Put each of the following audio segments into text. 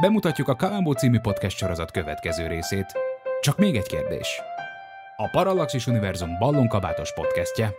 bemutatjuk a Kalambó című podcast sorozat következő részét. Csak még egy kérdés. A Parallaxis Univerzum ballonkabátos podcastje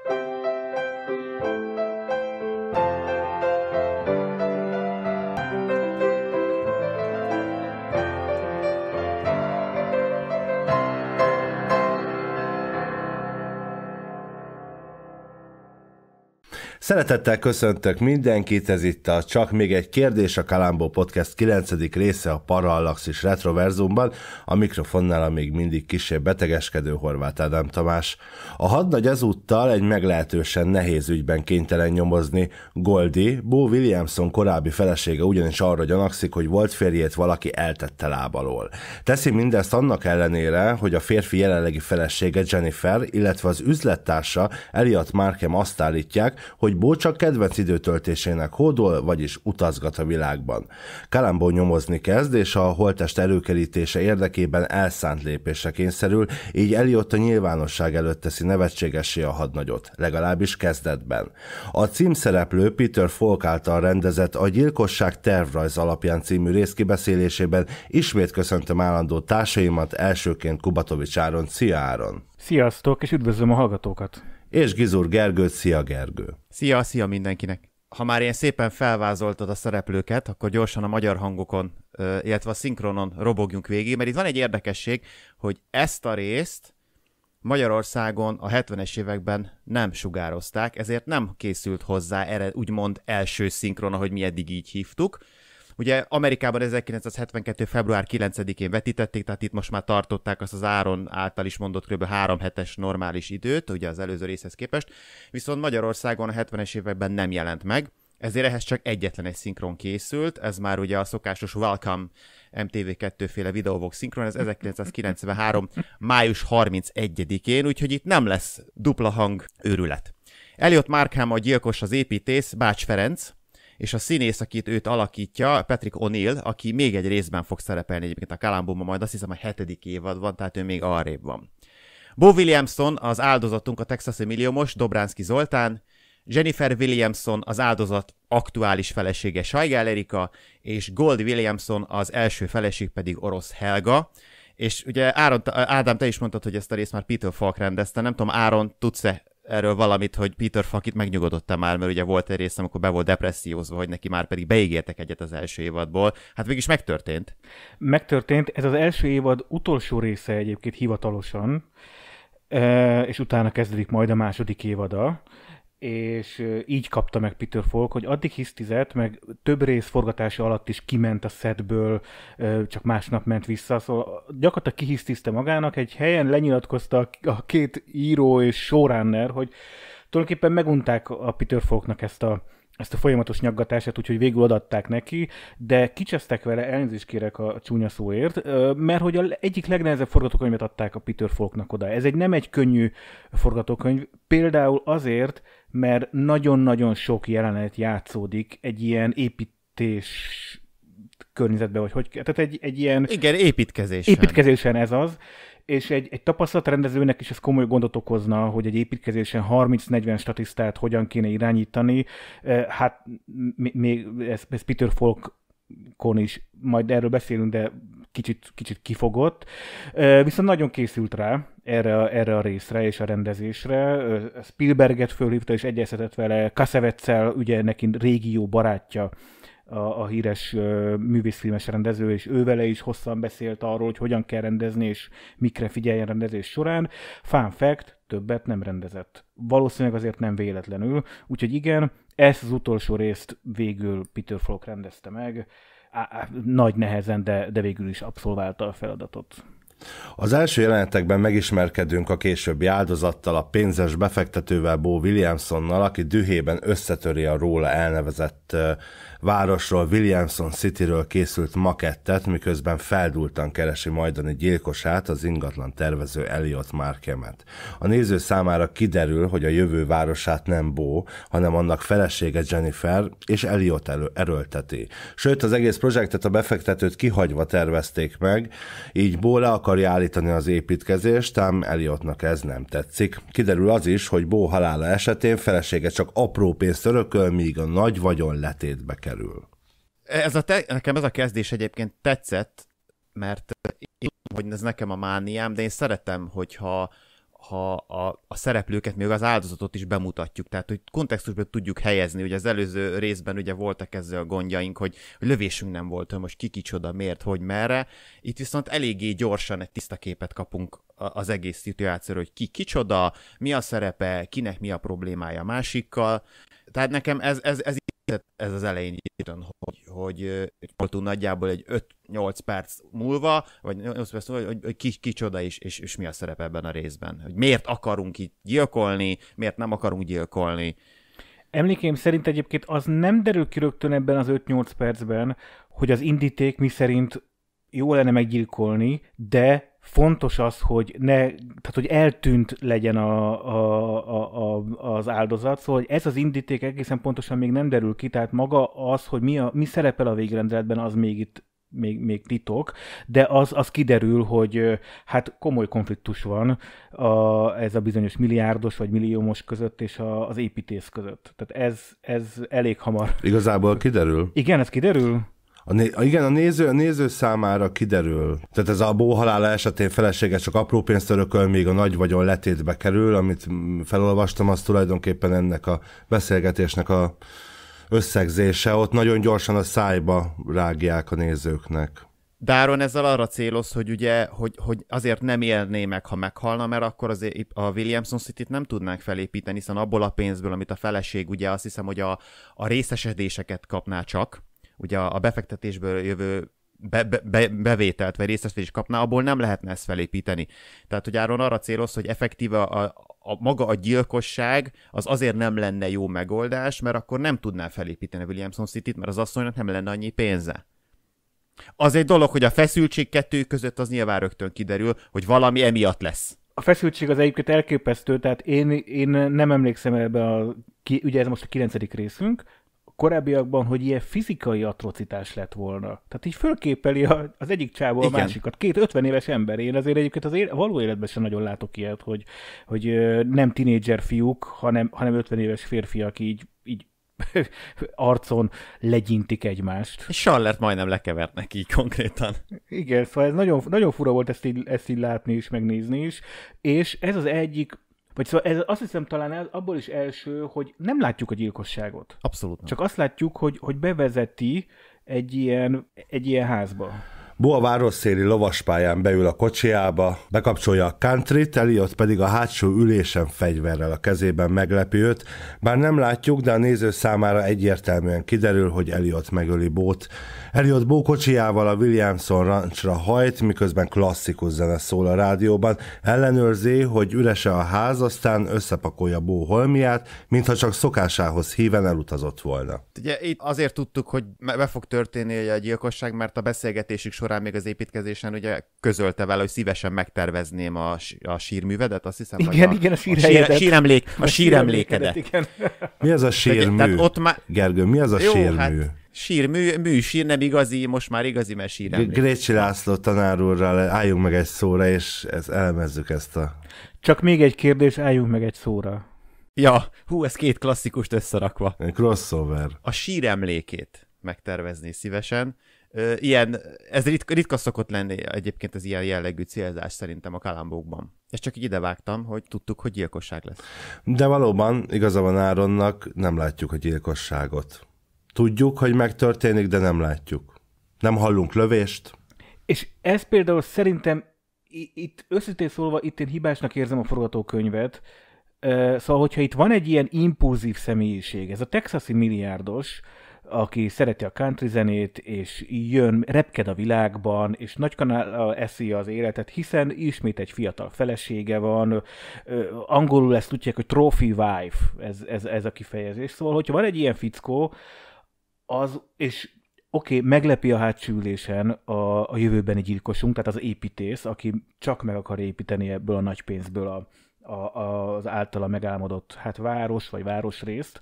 Szeretettel köszöntök mindenkit, ez itt a Csak még egy kérdés, a Kalambó Podcast 9. része a Parallaxis Retroverzumban, a mikrofonnál a még mindig kisebb betegeskedő Horváth Ádám Tamás. A hadnagy ezúttal egy meglehetősen nehéz ügyben kénytelen nyomozni Goldi, Bo Williamson korábbi felesége ugyanis arra gyanakszik, hogy volt férjét valaki eltette lábalól. Teszi mindezt annak ellenére, hogy a férfi jelenlegi felesége Jennifer, illetve az üzlettársa Elliot Markham azt állítják, hogy Bó csak kedvenc időtöltésének hódol, vagyis utazgat a világban. Kalambó nyomozni kezd, és a holtest előkerítése érdekében elszánt lépésre kényszerül, így Eliott a nyilvánosság előtt teszi nevetségesé a hadnagyot, legalábbis kezdetben. A címszereplő Peter Falk által rendezett A gyilkosság tervrajz alapján című részkibeszélésében ismét köszöntöm állandó társaimat, elsőként Kubatovics Áron. Szia Áron! Sziasztok, és üdvözlöm a hallgatókat! és Gizur Gergő! Szia Gergő! Szia, szia mindenkinek! Ha már ilyen szépen felvázoltad a szereplőket, akkor gyorsan a magyar hangokon, illetve a szinkronon robogjunk végig, mert itt van egy érdekesség, hogy ezt a részt Magyarországon a 70-es években nem sugározták, ezért nem készült hozzá úgymond első szinkron, ahogy mi eddig így hívtuk, Ugye Amerikában 1972. február 9-én vetítették, tehát itt most már tartották azt az Áron által is mondott kb. 3 hetes normális időt, ugye az előző részhez képest, viszont Magyarországon a 70-es években nem jelent meg, ezért ehhez csak egyetlen egy szinkron készült, ez már ugye a szokásos Welcome MTV2 féle videóvok szinkron, ez 1993. május 31-én, úgyhogy itt nem lesz dupla hang őrület. Eljött Márkám a gyilkos az építész, Bács Ferenc, és a színész, akit őt alakítja, Patrick O'Neill, aki még egy részben fog szerepelni egyébként a Kalambumban, majd azt hiszem a hetedik évad van, tehát ő még arrébb van. Bo Williamson az áldozatunk a texasi milliómos, Dobránszki Zoltán, Jennifer Williamson az áldozat aktuális felesége Sajgál Erika, és Gold Williamson az első feleség pedig orosz Helga. És ugye Áron, Ádám, te is mondtad, hogy ezt a részt már Peter Falk rendezte, nem tudom, Áron, tudsz-e erről valamit, hogy Peter Fakit megnyugodott már, mert ugye volt egy rész, amikor be volt depressziózva, hogy neki már pedig beígértek egyet az első évadból. Hát mégis megtörtént. Megtörtént. Ez az első évad utolsó része egyébként hivatalosan, eh, és utána kezdődik majd a második évada és így kapta meg Peter Falk, hogy addig hisztizett, meg több rész forgatása alatt is kiment a szedből, csak másnap ment vissza, szóval gyakorlatilag kihisztizte magának, egy helyen lenyilatkozta a két író és showrunner, hogy tulajdonképpen megunták a Peter Falknak ezt a, ezt a folyamatos nyaggatását, úgyhogy végül adatták neki, de kicsesztek vele, elnézést kérek a csúnya szóért, mert hogy a egyik legnehezebb forgatókönyvet adták a Peter Folknak oda. Ez egy nem egy könnyű forgatókönyv, például azért, mert nagyon-nagyon sok jelenet játszódik egy ilyen építés környezetben, vagy hogy, tehát egy, egy ilyen... Igen, építkezésen. Építkezésen ez az, és egy, egy tapasztalt rendezőnek is ez komoly gondot okozna, hogy egy építkezésen 30-40 statisztát hogyan kéne irányítani. Eh, hát még ez, ez Peter Falk kon is, majd erről beszélünk, de kicsit, kicsit kifogott. Eh, viszont nagyon készült rá, erre a, erre a részre és a rendezésre. Spielberget fölhívta és egyeztetett vele, Kasevetszel, ugye neki régi jó barátja, a, a híres uh, művészfilmes rendező, és ő vele is hosszan beszélt arról, hogy hogyan kell rendezni, és mikre figyeljen rendezés során. Fun fact, többet nem rendezett. Valószínűleg azért nem véletlenül, úgyhogy igen, ezt az utolsó részt végül Peter Falk rendezte meg, á, á, nagy nehezen, de, de végül is abszolválta a feladatot. Az első jelenetekben megismerkedünk a későbbi áldozattal, a pénzes befektetővel Bo Williamsonnal, aki dühében összetöri a róla elnevezett városról, Williamson Cityről készült makettet, miközben feldúltan keresi majdani gyilkosát, az ingatlan tervező Elliot Markemet. A néző számára kiderül, hogy a jövő városát nem Bó, hanem annak felesége Jennifer és Elliot elő- erőlteti. Sőt, az egész projektet a befektetőt kihagyva tervezték meg, így Bó le akarja állítani az építkezést, ám Eliotnak ez nem tetszik. Kiderül az is, hogy Bó halála esetén felesége csak apró pénzt örököl, míg a nagy vagyon letétbe kerül kerül. Ez a te, nekem ez a kezdés egyébként tetszett, mert én tudom, hogy ez nekem a mániám, de én szeretem, hogyha ha a, a szereplőket, még az áldozatot is bemutatjuk, tehát hogy kontextusban tudjuk helyezni, hogy az előző részben ugye voltak ezzel a gondjaink, hogy, hogy lövésünk nem volt, hogy most ki kicsoda, miért, hogy merre, itt viszont eléggé gyorsan egy tiszta képet kapunk az egész szituációról, hogy ki kicsoda, mi a szerepe, kinek mi a problémája másikkal, tehát nekem ez, ez, ez tehát ez az elején írtam, hogy, hogy, hogy nagyjából egy 5-8 perc múlva, vagy 8 perc múlva, hogy, hogy ki, ki csoda is, és, és mi a szerep ebben a részben. Hogy miért akarunk itt gyilkolni, miért nem akarunk gyilkolni. Emlékeim szerint egyébként az nem derül ki rögtön ebben az 5-8 percben, hogy az indíték mi szerint jó lenne meggyilkolni, de fontos az, hogy ne, tehát hogy eltűnt legyen a, a, a, a, az áldozat, szóval hogy ez az indíték egészen pontosan még nem derül ki, tehát maga az, hogy mi, a, mi szerepel a végrendeletben, az még itt még, még titok, de az, az kiderül, hogy hát komoly konfliktus van a, ez a bizonyos milliárdos vagy milliómos között és a, az építész között. Tehát ez, ez elég hamar. Igazából kiderül? Igen, ez kiderül. A né- igen, a néző, a néző számára kiderül. Tehát ez a bóhalála esetén felesége csak apró pénzt örököl, míg a nagy vagyon letétbe kerül, amit mm, felolvastam, az tulajdonképpen ennek a beszélgetésnek a összegzése. Ott nagyon gyorsan a szájba rágják a nézőknek. Dáron ezzel arra céloz, hogy ugye, hogy, hogy azért nem élné meg, ha meghalna, mert akkor az a Williamson city nem tudnánk felépíteni, hiszen abból a pénzből, amit a feleség ugye azt hiszem, hogy a, a részesedéseket kapná csak, ugye a befektetésből jövő be, be, bevételt vagy részt is kapná, abból nem lehetne ezt felépíteni. Tehát, hogy Áron arra céloz, hogy effektíve a, a, maga a gyilkosság az azért nem lenne jó megoldás, mert akkor nem tudná felépíteni Williamson City-t, mert az asszonynak nem lenne annyi pénze. Az egy dolog, hogy a feszültség kettő között az nyilván rögtön kiderül, hogy valami emiatt lesz. A feszültség az egyébként elképesztő, tehát én, én nem emlékszem ebbe a, ugye ez most a kilencedik részünk, korábbiakban, hogy ilyen fizikai atrocitás lett volna. Tehát így fölképeli a, az egyik csávó a másikat. Két 50 éves ember, én azért egyébként az él, való életben sem nagyon látok ilyet, hogy, hogy nem tinédzser fiúk, hanem, hanem 50 éves férfiak így, így arcon legyintik egymást. És Sallert majdnem lekevertnek így konkrétan. Igen, szóval ez nagyon, nagyon fura volt ezt így, ezt így látni és megnézni is, és ez az egyik vagy szóval ez, azt hiszem talán el, abból is első, hogy nem látjuk a gyilkosságot. Abszolút nem. Csak azt látjuk, hogy, hogy bevezeti egy ilyen, egy ilyen házba. Boa városszéli lovaspályán beül a kocsiába, bekapcsolja a country-t, pedig a hátsó ülésen fegyverrel a kezében meglepi őt. Bár nem látjuk, de a néző számára egyértelműen kiderül, hogy Elliot megöli Bót. Elliot Bó kocsiával a Williamson ranchra hajt, miközben klasszikus zene szól a rádióban. Ellenőrzi, hogy ürese a ház, aztán összepakolja Bó holmiát, mintha csak szokásához híven elutazott volna. Ugye itt azért tudtuk, hogy be fog történni a gyilkosság, mert a beszélgetésük során során még az építkezésen ugye közölte vele, hogy szívesen megtervezném a, a sírművedet, azt hiszem, igen, igen, a, a, sír, síremlék, a, a síremlékedet. Igen. Mi az a sírmű? Tehát ott má... Gergő, mi az a Jó, hát sírmű? Hát, sírmű, műsír, nem igazi, most már igazi, mert síremlék. Grécsi László tanárúrral álljunk meg egy szóra, és ez, elemezzük ezt a... Csak még egy kérdés, álljunk meg egy szóra. Ja, hú, ez két klasszikust összerakva. Crossover. A síremlékét megtervezni szívesen ilyen, ez ritka, ritka szokott lenni egyébként az ilyen jellegű célzás szerintem a kalambókban. És csak így vágtam, hogy tudtuk, hogy gyilkosság lesz. De valóban igaza van Áronnak, nem látjuk a gyilkosságot. Tudjuk, hogy megtörténik, de nem látjuk. Nem hallunk lövést. És ez például szerintem itt összetét szólva, itt én hibásnak érzem a forgatókönyvet, Szóval, hogyha itt van egy ilyen impulzív személyiség, ez a texasi milliárdos, aki szereti a country zenét, és jön, repked a világban, és nagy eszi az életet, hiszen ismét egy fiatal felesége van, angolul ezt tudják, hogy trophy wife, ez, ez, ez a kifejezés. Szóval, hogyha van egy ilyen fickó, az, és oké, okay, meglepi a hátsülésen a, a jövőbeni gyilkosunk, tehát az építész, aki csak meg akar építeni ebből a nagy pénzből a, a, az általa megálmodott hát város vagy városrészt,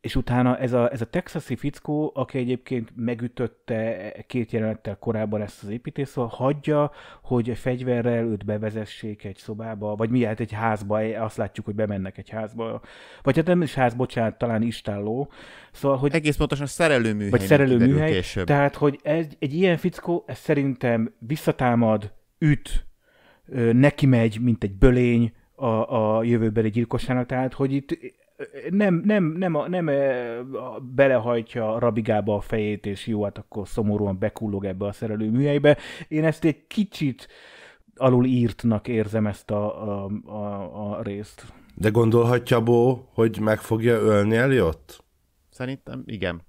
és utána ez a, ez a texasi fickó, aki egyébként megütötte két jelenettel korábban ezt az építész, szóval hagyja, hogy fegyverrel őt bevezessék egy szobába, vagy miért egy házba, eh, azt látjuk, hogy bemennek egy házba, vagy hát nem is ház, bocsánat, talán istálló. Szóval, hogy Egész pontosan szerelőműhely. Vagy szerelőműhely, tehát hogy egy, egy ilyen fickó, ez szerintem visszatámad, üt, neki megy, mint egy bölény, a, a jövőbeli gyilkosának, tehát hogy itt nem, nem, nem, a, nem eh, a, belehajtja rabigába a fejét, és jó, hát akkor szomorúan bekullog ebbe a szerelő műhelybe. Én ezt egy kicsit alul írtnak érzem ezt a, a, a, a részt. De gondolhatja Bó, hogy meg fogja ölni Eliott? Szerintem igen.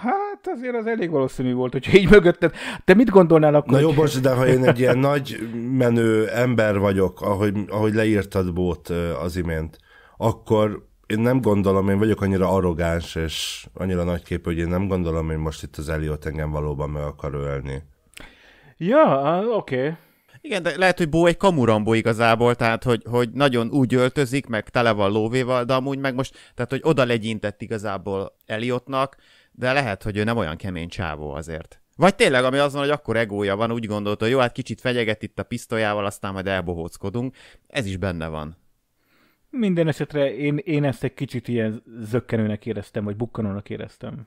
Hát azért az elég valószínű volt, hogyha így mögötted. Te mit gondolnál akkor? Na jó, hogy... bocs, de ha én egy ilyen nagy menő ember vagyok, ahogy, ahogy leírtad Bót eh, az imént, akkor én nem gondolom, én vagyok annyira arrogáns és annyira nagykép, hogy én nem gondolom, hogy most itt az Elliot engem valóban meg akar ölni. Ja, oké. Okay. Igen, de lehet, hogy Bó egy kamurambó igazából, tehát hogy, hogy nagyon úgy öltözik, meg tele van lóvéval, de amúgy meg most, tehát hogy oda legyintett igazából Eliotnak, de lehet, hogy ő nem olyan kemény csávó azért. Vagy tényleg, ami azon, hogy akkor egója van, úgy gondolta, hogy jó, hát kicsit fegyeget itt a pisztolyával, aztán majd elbohóckodunk. Ez is benne van. Minden esetre én, én ezt egy kicsit ilyen zöggenőnek éreztem, vagy bukkanónak éreztem.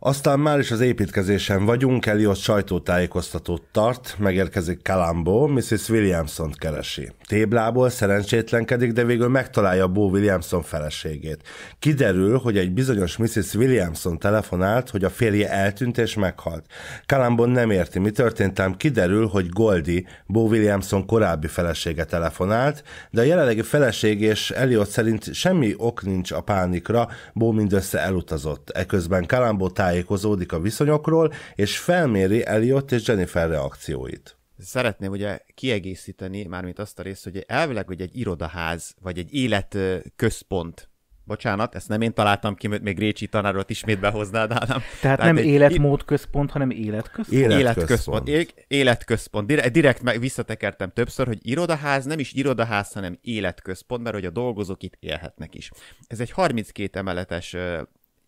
Aztán már is az építkezésen vagyunk, Elliot sajtótájékoztatót tart, megérkezik Kalambó, Mrs. Williamson keresi. Téblából szerencsétlenkedik, de végül megtalálja Bó Williamson feleségét. Kiderül, hogy egy bizonyos Mrs. Williamson telefonált, hogy a férje eltűnt és meghalt. Kalambó nem érti, mi történt, ám kiderül, hogy Goldie, Bó Williamson korábbi felesége telefonált, de a jelenlegi feleség és Elliot szerint semmi ok nincs a pánikra, Bó mindössze elutazott. Eközben Kalambó táj tájékozódik a viszonyokról, és felméri Elliot és Jennifer reakcióit. Szeretném ugye kiegészíteni, mármint azt a részt, hogy elvileg, hogy egy irodaház, vagy egy életközpont bocsánat, ezt nem én találtam ki, mert még Récsi tanárolt ismét behoznád nálam. Tehát, Tehát nem egy... életmódközpont, hanem életközpont. Életközpont. Életközpont. életközpont. Direkt, direkt meg visszatekertem többször, hogy irodaház nem is irodaház, hanem életközpont, mert hogy a dolgozók itt élhetnek is. Ez egy 32 emeletes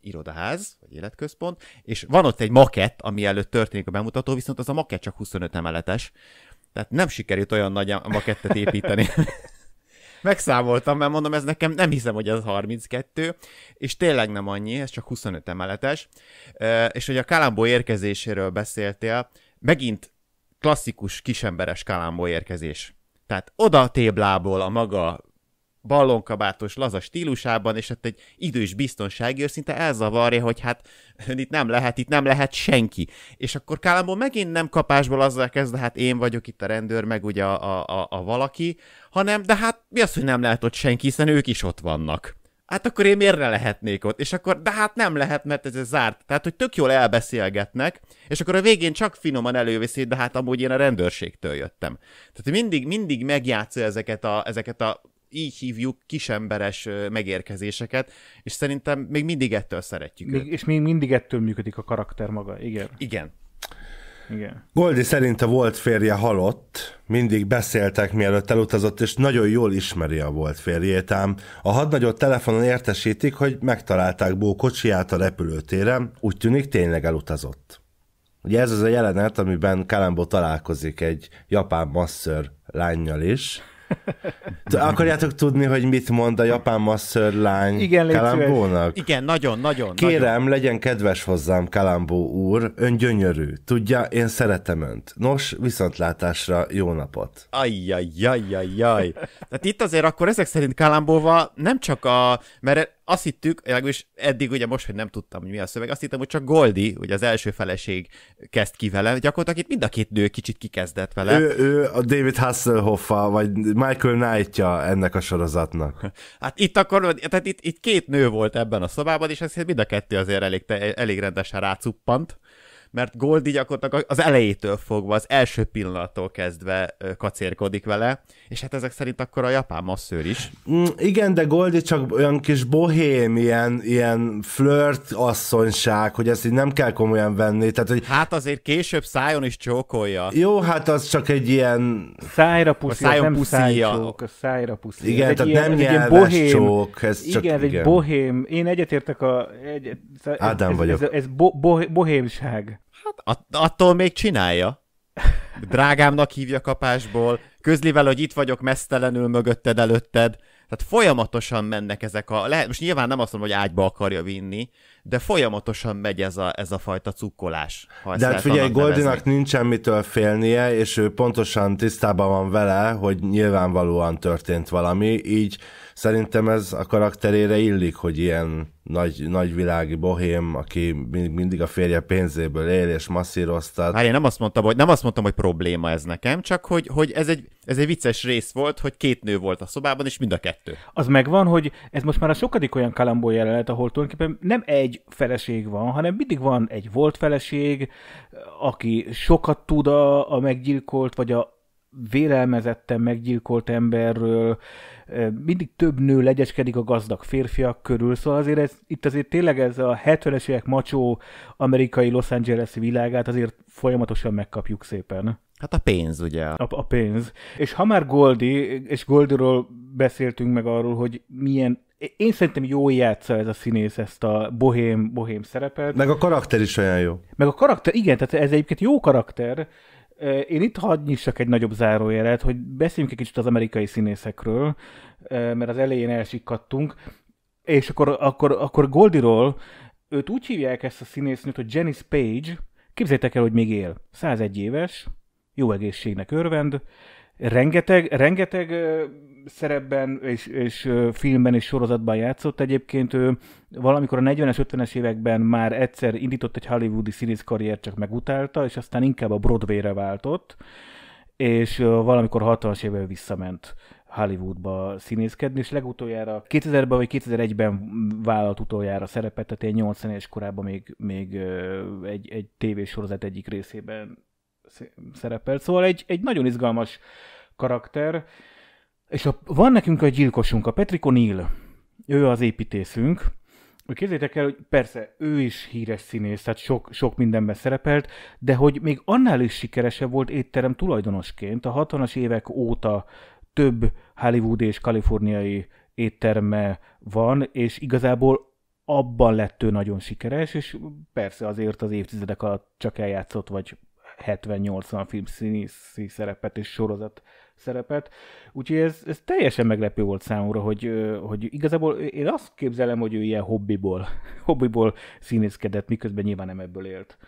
irodaház, vagy életközpont, és van ott egy makett, ami előtt történik a bemutató, viszont az a makett csak 25 emeletes, tehát nem sikerült olyan nagy makettet építeni. Megszámoltam, mert mondom, ez nekem nem hiszem, hogy ez 32, és tényleg nem annyi, ez csak 25 emeletes. És hogy a Kalambó érkezéséről beszéltél, megint klasszikus kisemberes Kalambó érkezés. Tehát oda a téblából a maga ballonkabátos, laza stílusában, és hát egy idős biztonsági őr szinte elzavarja, hogy hát itt nem lehet, itt nem lehet senki. És akkor Kálamból megint nem kapásból azzal kezd, de hát én vagyok itt a rendőr, meg ugye a, a, a, a valaki, hanem de hát mi az, hogy nem lehet ott senki, hiszen ők is ott vannak hát akkor én miért ne lehetnék ott? És akkor, de hát nem lehet, mert ez zárt. Tehát, hogy tök jól elbeszélgetnek, és akkor a végén csak finoman előveszi, de hát amúgy én a rendőrségtől jöttem. Tehát mindig, mindig megjátsz ezeket a, ezeket a így hívjuk kisemberes megérkezéseket, és szerintem még mindig ettől szeretjük még, őt. És még mindig ettől működik a karakter maga, igen. Igen. Igen. Goldi szerint a volt férje halott, mindig beszéltek, mielőtt elutazott, és nagyon jól ismeri a volt férjét, ám a hadnagyot telefonon értesítik, hogy megtalálták Bó kocsiját a repülőtéren, úgy tűnik tényleg elutazott. Ugye ez az a jelenet, amiben Kalambó találkozik egy japán masször lányjal is, Akarjátok tudni, hogy mit mond a japán masszörlány Igen, Kalambónak? Igen, nagyon, nagyon. Kérem, nagyon. legyen kedves hozzám, Kalambó úr, ön gyönyörű. Tudja, én szeretem önt. Nos, viszontlátásra jó napot. Ajjajjajjajjaj. Tehát itt azért akkor ezek szerint Kalambóval nem csak a... Mert azt hittük, legalábbis eddig ugye most, hogy nem tudtam, hogy mi a szöveg, azt hittem, hogy csak Goldi, ugye az első feleség kezd ki vele, gyakorlatilag itt mind a két nő kicsit kikezdett vele. Ő, ő a David Hasselhoffa, vagy Michael knight ennek a sorozatnak. Hát itt akkor, tehát itt, itt két nő volt ebben a szobában, és ez mind a kettő azért elég, elég rendesen rácuppant mert Goldi gyakorlatilag az elejétől fogva, az első pillanattól kezdve kacérkodik vele, és hát ezek szerint akkor a japán masszőr is. Mm, igen, de Goldi csak olyan kis bohém, ilyen, ilyen flirt asszonyság, hogy ezt így nem kell komolyan venni. Tehát, hogy... Hát azért később szájon is csókolja. Jó, hát az csak egy ilyen... Szájra puszi, szájon nem Szájcsók, a szájra puszi. Igen, ez tehát ilyen, nem nyelves bohém, csók. Ez igen, csak, igen, ez egy bohém. Én egyetértek a... Egy, ez, Ádám ez, vagyok. Ez, ez bo, bo, bohémság. At- attól még csinálja. Drágámnak hívja kapásból, közlivel, hogy itt vagyok mesztelenül mögötted, előtted. Tehát folyamatosan mennek ezek a... Lehet, most nyilván nem azt mondom, hogy ágyba akarja vinni, de folyamatosan megy ez a, ez a fajta cukkolás. Ha de hát figyelj, Goldinak nincs semmitől félnie, és ő pontosan tisztában van vele, hogy nyilvánvalóan történt valami, így Szerintem ez a karakterére illik, hogy ilyen nagy, nagyvilági bohém, aki mindig a férje pénzéből él és masszíroztat. Hát én nem azt mondtam, hogy, nem azt mondtam, hogy probléma ez nekem, csak hogy, hogy ez, egy, ez egy vicces rész volt, hogy két nő volt a szobában, és mind a kettő. Az megvan, hogy ez most már a sokadik olyan kalambó jelenet, ahol tulajdonképpen nem egy feleség van, hanem mindig van egy volt feleség, aki sokat tud a, a meggyilkolt, vagy a, vélelmezetten meggyilkolt emberről, eh, mindig több nő legyeskedik a gazdag férfiak körül, szóval azért ez, itt azért tényleg ez a 70-es évek macsó amerikai Los angeles világát azért folyamatosan megkapjuk szépen. Hát a pénz, ugye? A, a pénz. És ha már Goldi, és Goldiról beszéltünk meg arról, hogy milyen én szerintem jó játsza ez a színész ezt a bohém, bohém szerepet. Meg a karakter is olyan jó. Meg a karakter, igen, tehát ez egyébként jó karakter, én itt hadd nyissak egy nagyobb zárójelet, hogy beszéljünk egy kicsit az amerikai színészekről, mert az elején elsikkadtunk, és akkor, akkor, akkor Goldiról, őt úgy hívják ezt a színésznőt, hogy Janice Page, képzeljétek el, hogy még él, 101 éves, jó egészségnek örvend, rengeteg, rengeteg szerepben és, és filmben és sorozatban játszott. Egyébként ő valamikor a 40-es, 50-es években már egyszer indított egy hollywoodi színész karriert, csak megutálta, és aztán inkább a Broadway-re váltott, és valamikor 60-as évvel visszament Hollywoodba színészkedni, és legutoljára 2000-ben vagy 2001-ben vállalt utoljára szerepet, tehát ilyen 80 éves korában még, még egy, egy tévésorozat egyik részében szerepelt. Szóval egy, egy nagyon izgalmas karakter, és a, van nekünk a gyilkosunk, a Patrick O'Neill, ő az építészünk, hogy el, hogy persze ő is híres színész, tehát sok, sok mindenben szerepelt, de hogy még annál is sikeresebb volt étterem tulajdonosként. A 60-as évek óta több Hollywood és kaliforniai étterme van, és igazából abban lett ő nagyon sikeres, és persze azért az évtizedek alatt csak eljátszott, vagy 70-80 film színészi szerepet és sorozat szerepet. Úgyhogy ez, ez teljesen meglepő volt számomra, hogy, hogy igazából én azt képzelem, hogy ő ilyen hobbiból, hobbiból színészkedett, miközben nyilván nem ebből élt.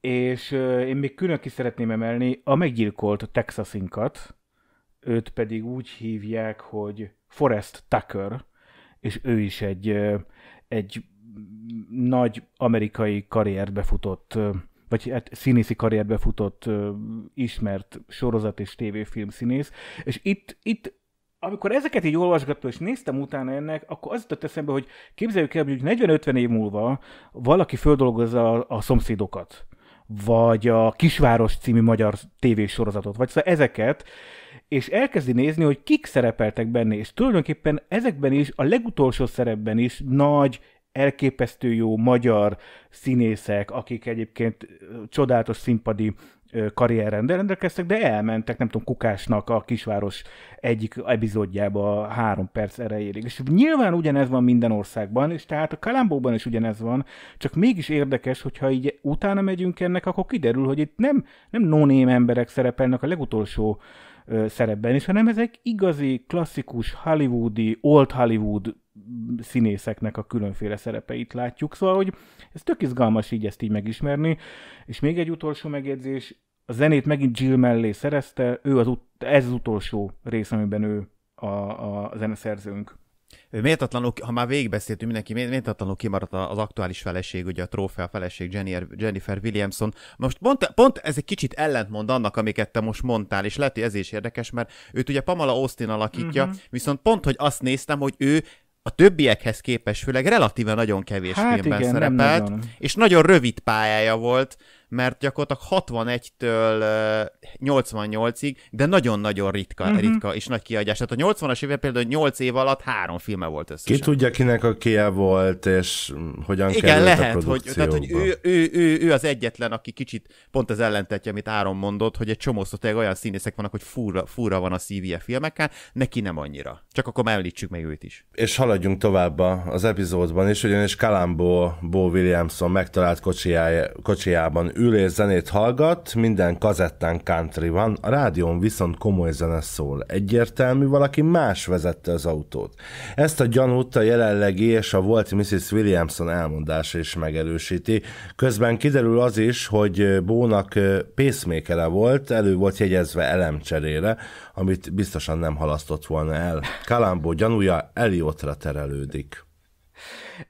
És én még külön ki szeretném emelni a meggyilkolt Texasinkat, őt pedig úgy hívják, hogy Forrest Tucker, és ő is egy, egy nagy amerikai karrierbe futott vagy hát színészi karrierbe futott ö, ismert sorozat és tévéfilm színész, és itt, itt amikor ezeket így olvasgattam, és néztem utána ennek, akkor az jutott eszembe, hogy képzeljük el, hogy 40-50 év múlva valaki földolgozza a, a szomszédokat, vagy a Kisváros című magyar tévésorozatot, vagy szóval ezeket, és elkezdi nézni, hogy kik szerepeltek benne, és tulajdonképpen ezekben is, a legutolsó szerepben is nagy elképesztő jó magyar színészek, akik egyébként csodálatos színpadi karrierrel rendelkeztek, de elmentek, nem tudom, Kukásnak a kisváros egyik epizódjába három perc erejéig. És nyilván ugyanez van minden országban, és tehát a Kalambóban is ugyanez van, csak mégis érdekes, hogyha így utána megyünk ennek, akkor kiderül, hogy itt nem, nem non emberek szerepelnek a legutolsó szerepben és hanem ezek igazi, klasszikus, hollywoodi, old Hollywood színészeknek a különféle szerepeit látjuk. Szóval, hogy ez tök izgalmas így ezt így megismerni. És még egy utolsó megjegyzés, a zenét megint Jill mellé szerezte, ő az ut- ez az utolsó rész, amiben ő a, a zeneszerzőnk. Méltatlanul, ha már végigbeszéltünk mindenki, méltatlanul kimaradt az aktuális feleség, ugye a trófea feleség Jennifer Williamson. Most pont, pont ez egy kicsit ellentmond annak, amiket te most mondtál, és lehet, hogy ez is érdekes, mert őt ugye Pamela Austin alakítja, uh-huh. viszont pont, hogy azt néztem, hogy ő a többiekhez képest főleg relatíve nagyon kevés hát filmben igen, szerepelt, nagyon. és nagyon rövid pályája volt, mert gyakorlatilag 61-től 88-ig, de nagyon-nagyon ritka, uh-huh. ritka és nagy kiadás. Tehát a 80-as évek például 8 év alatt három filme volt összesen. Ki tudja, kinek a kie volt, és mm, hogyan Igen, került lehet, a hogy, tehát, hogy ő, ő, ő, ő, az egyetlen, aki kicsit pont az ellentetje, amit Áron mondott, hogy egy csomó tényleg olyan színészek vannak, hogy fura, fura van a szívje filmekkel, neki nem annyira. Csak akkor említsük meg őt is. És haladjunk tovább az epizódban is, ugyanis Kalambó Bo Williamson megtalált kocsiá, kocsiában ülés zenét hallgat, minden kazettán country van, a rádión viszont komoly zene szól. Egyértelmű, valaki más vezette az autót. Ezt a gyanút a jelenlegi és a volt Mrs. Williamson elmondása is megerősíti. Közben kiderül az is, hogy Bónak pészmékele volt, elő volt jegyezve elemcserére, amit biztosan nem halasztott volna el. Kalambó gyanúja Eliotra terelődik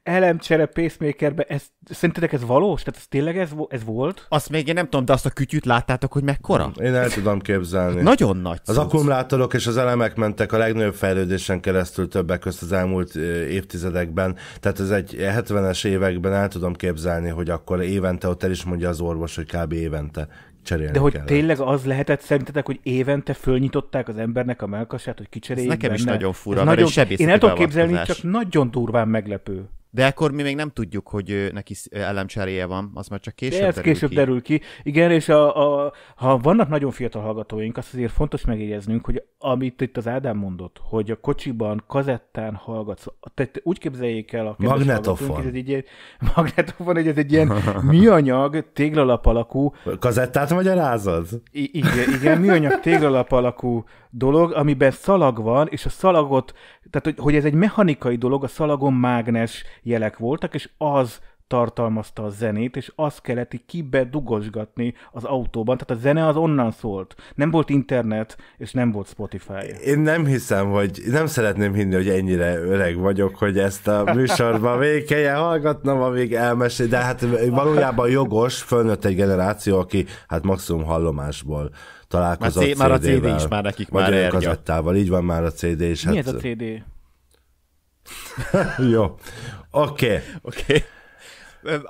elemcsere pacemakerbe, ez, szerintetek ez valós? Tehát ez tényleg ez, ez volt? Azt még én nem tudom, de azt a kütyűt láttátok, hogy mekkora? Én el tudom képzelni. Nagyon nagy. Az akkumulátorok és az elemek mentek a legnagyobb fejlődésen keresztül többek között az elmúlt évtizedekben, tehát ez egy 70-es években el tudom képzelni, hogy akkor évente ott el is mondja az orvos, hogy kb. évente cserélni De hogy kellett. tényleg az lehetett szerintetek, hogy évente fölnyitották az embernek a melkasát, hogy kicseréljék Ez nekem benne. is nagyon fura, ez mert nagyon, Én el tudom képzelni, csak nagyon durván meglepő. De akkor mi még nem tudjuk, hogy neki elemcseréje van, az már csak később De ez derül később ki. derül ki. Igen, és a, a, ha vannak nagyon fiatal hallgatóink, azt azért fontos megjegyeznünk, hogy amit itt az Ádám mondott, hogy a kocsiban, kazettán hallgatsz, tehát úgy képzeljék el a magnetofon. Hogy ez egy ilyen, magnetofon, hogy ez egy ilyen műanyag, téglalap alakú. Kazettát magyarázod? I- igen, igen, műanyag téglalap alakú dolog, amiben szalag van, és a szalagot, tehát hogy, hogy ez egy mechanikai dolog, a szalagon mágnes jelek voltak, és az tartalmazta a zenét, és azt kellett így kibe dugosgatni az autóban, tehát a zene az onnan szólt. Nem volt internet, és nem volt Spotify. Én nem hiszem, hogy nem szeretném hinni, hogy ennyire öreg vagyok, hogy ezt a műsorban még kelljen hallgatnom, amíg elmesél, de hát valójában jogos, fölnőtt egy generáció, aki hát maximum hallomásból találkozott már, c- már a CD is már nekik vagy már erge. kazettával, így van már a CD is. Mi hát... ez a CD? Jó. Oké. Okay. Okay.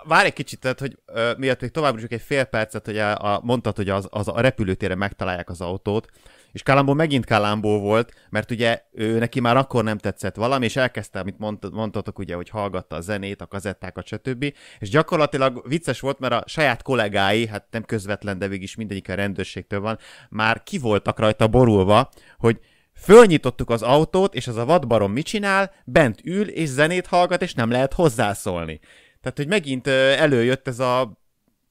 Várj egy kicsit, tehát, hogy miatt még tovább csak egy fél percet, hogy a, a, mondtad, hogy az, az, a repülőtére megtalálják az autót, és Kalambó megint Kalambó volt, mert ugye ő neki már akkor nem tetszett valami, és elkezdte, amit mondtatok, ugye, hogy hallgatta a zenét, a kazettákat, stb. És gyakorlatilag vicces volt, mert a saját kollégái, hát nem közvetlen, de is mindegyik a rendőrségtől van, már ki voltak rajta borulva, hogy Fölnyitottuk az autót, és az a vadbarom mit csinál? Bent ül, és zenét hallgat, és nem lehet hozzászólni. Tehát, hogy megint előjött ez a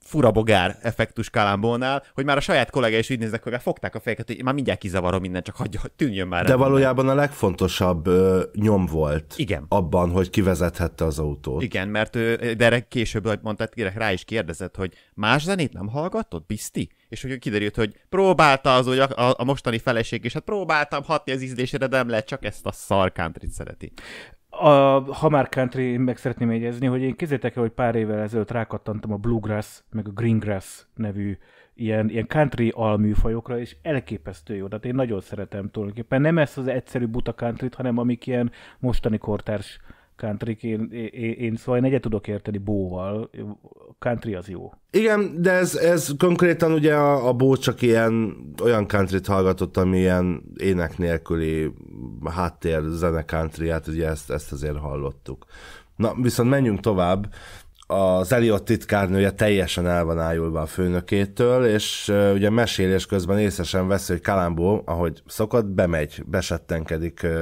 furabogár effektus Kalambónál, hogy már a saját kollégái is úgy néznek, hogy már fogták a fejeket, hogy már mindjárt kizavarom minden, csak hagyja, hogy tűnjön már. De valójában minden. a legfontosabb ö, nyom volt Igen. abban, hogy kivezethette az autót. Igen, mert ő, de erre később, hogy rá is kérdezett, hogy más zenét nem hallgatott, bizti? És hogy kiderült, hogy próbálta az, hogy a, a, a mostani feleség, és hát próbáltam hatni az ízlésére, de nem lehet, csak ezt a szarkántrit szereti a, ha már country, én meg szeretném jegyezni, hogy én kézzétek el, hogy pár évvel ezelőtt rákattantam a bluegrass, meg a greengrass nevű ilyen, ilyen country alműfajokra, és elképesztő jó. Tehát én nagyon szeretem tulajdonképpen. Nem ezt az egyszerű buta country hanem amik ilyen mostani kortárs uh, country én, én, én szóval én egyet tudok érteni bóval, country az jó. Igen, de ez, ez konkrétan ugye a, a bó csak ilyen olyan countryt hallgatott, ami ilyen ének nélküli háttér zene country, hát ugye ezt, ezt azért hallottuk. Na, viszont menjünk tovább, az Eliot titkárnője teljesen el van ájulva a főnökétől, és uh, ugye mesélés közben észesen veszi, hogy Kalambó, ahogy szokott, bemegy, besettenkedik uh,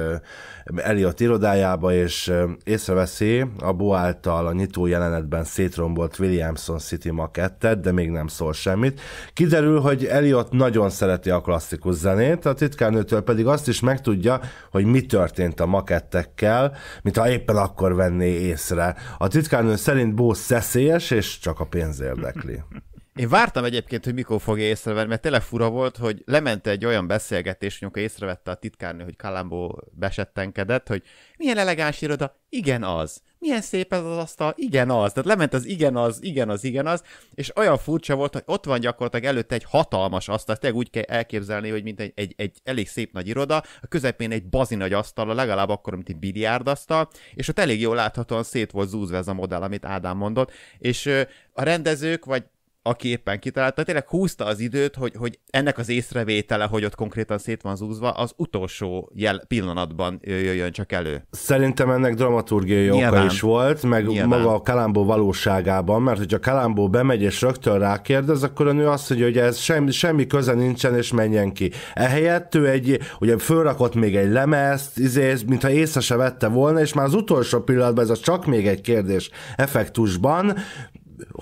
Eliot irodájába, és uh, észreveszi a Bo által a nyitó jelenetben szétrombolt Williamson City makettet, de még nem szól semmit. Kiderül, hogy Eliot nagyon szereti a klasszikus zenét, a titkárnőtől pedig azt is megtudja, hogy mi történt a makettekkel, mintha éppen akkor venné észre. A titkárnő szerint Bo szeszélyes, és csak a pénz érdekli. Én vártam egyébként, hogy mikor fogja észrevenni, mert tényleg fura volt, hogy lement egy olyan beszélgetés, amikor észrevette a titkárnő, hogy Kalambó besettenkedett, hogy milyen elegáns iroda, igen az milyen szép ez az asztal, igen az. Tehát lement az igen az, igen az, igen az, és olyan furcsa volt, hogy ott van gyakorlatilag előtte egy hatalmas asztal, tehát úgy kell elképzelni, hogy mint egy, egy, egy elég szép nagy iroda, a közepén egy bazi nagy asztal, legalább akkor, mint egy biliárdasztal, és ott elég jól láthatóan szét volt zúzva ez a modell, amit Ádám mondott, és a rendezők, vagy aki éppen kitalálta, tényleg húzta az időt, hogy, hogy ennek az észrevétele, hogy ott konkrétan szét van zúzva, az utolsó jel pillanatban jöjjön csak elő. Szerintem ennek dramaturgiai Nyilván. oka is volt, meg Nyilván. maga a Kalambó valóságában, mert hogyha Kalambó bemegy és rögtön rákérdez, akkor a nő azt mondja, hogy ez semmi, semmi köze nincsen, és menjen ki. Ehelyett ő egy, ugye fölrakott még egy lemezt, izé, mintha észre se vette volna, és már az utolsó pillanatban ez a csak még egy kérdés effektusban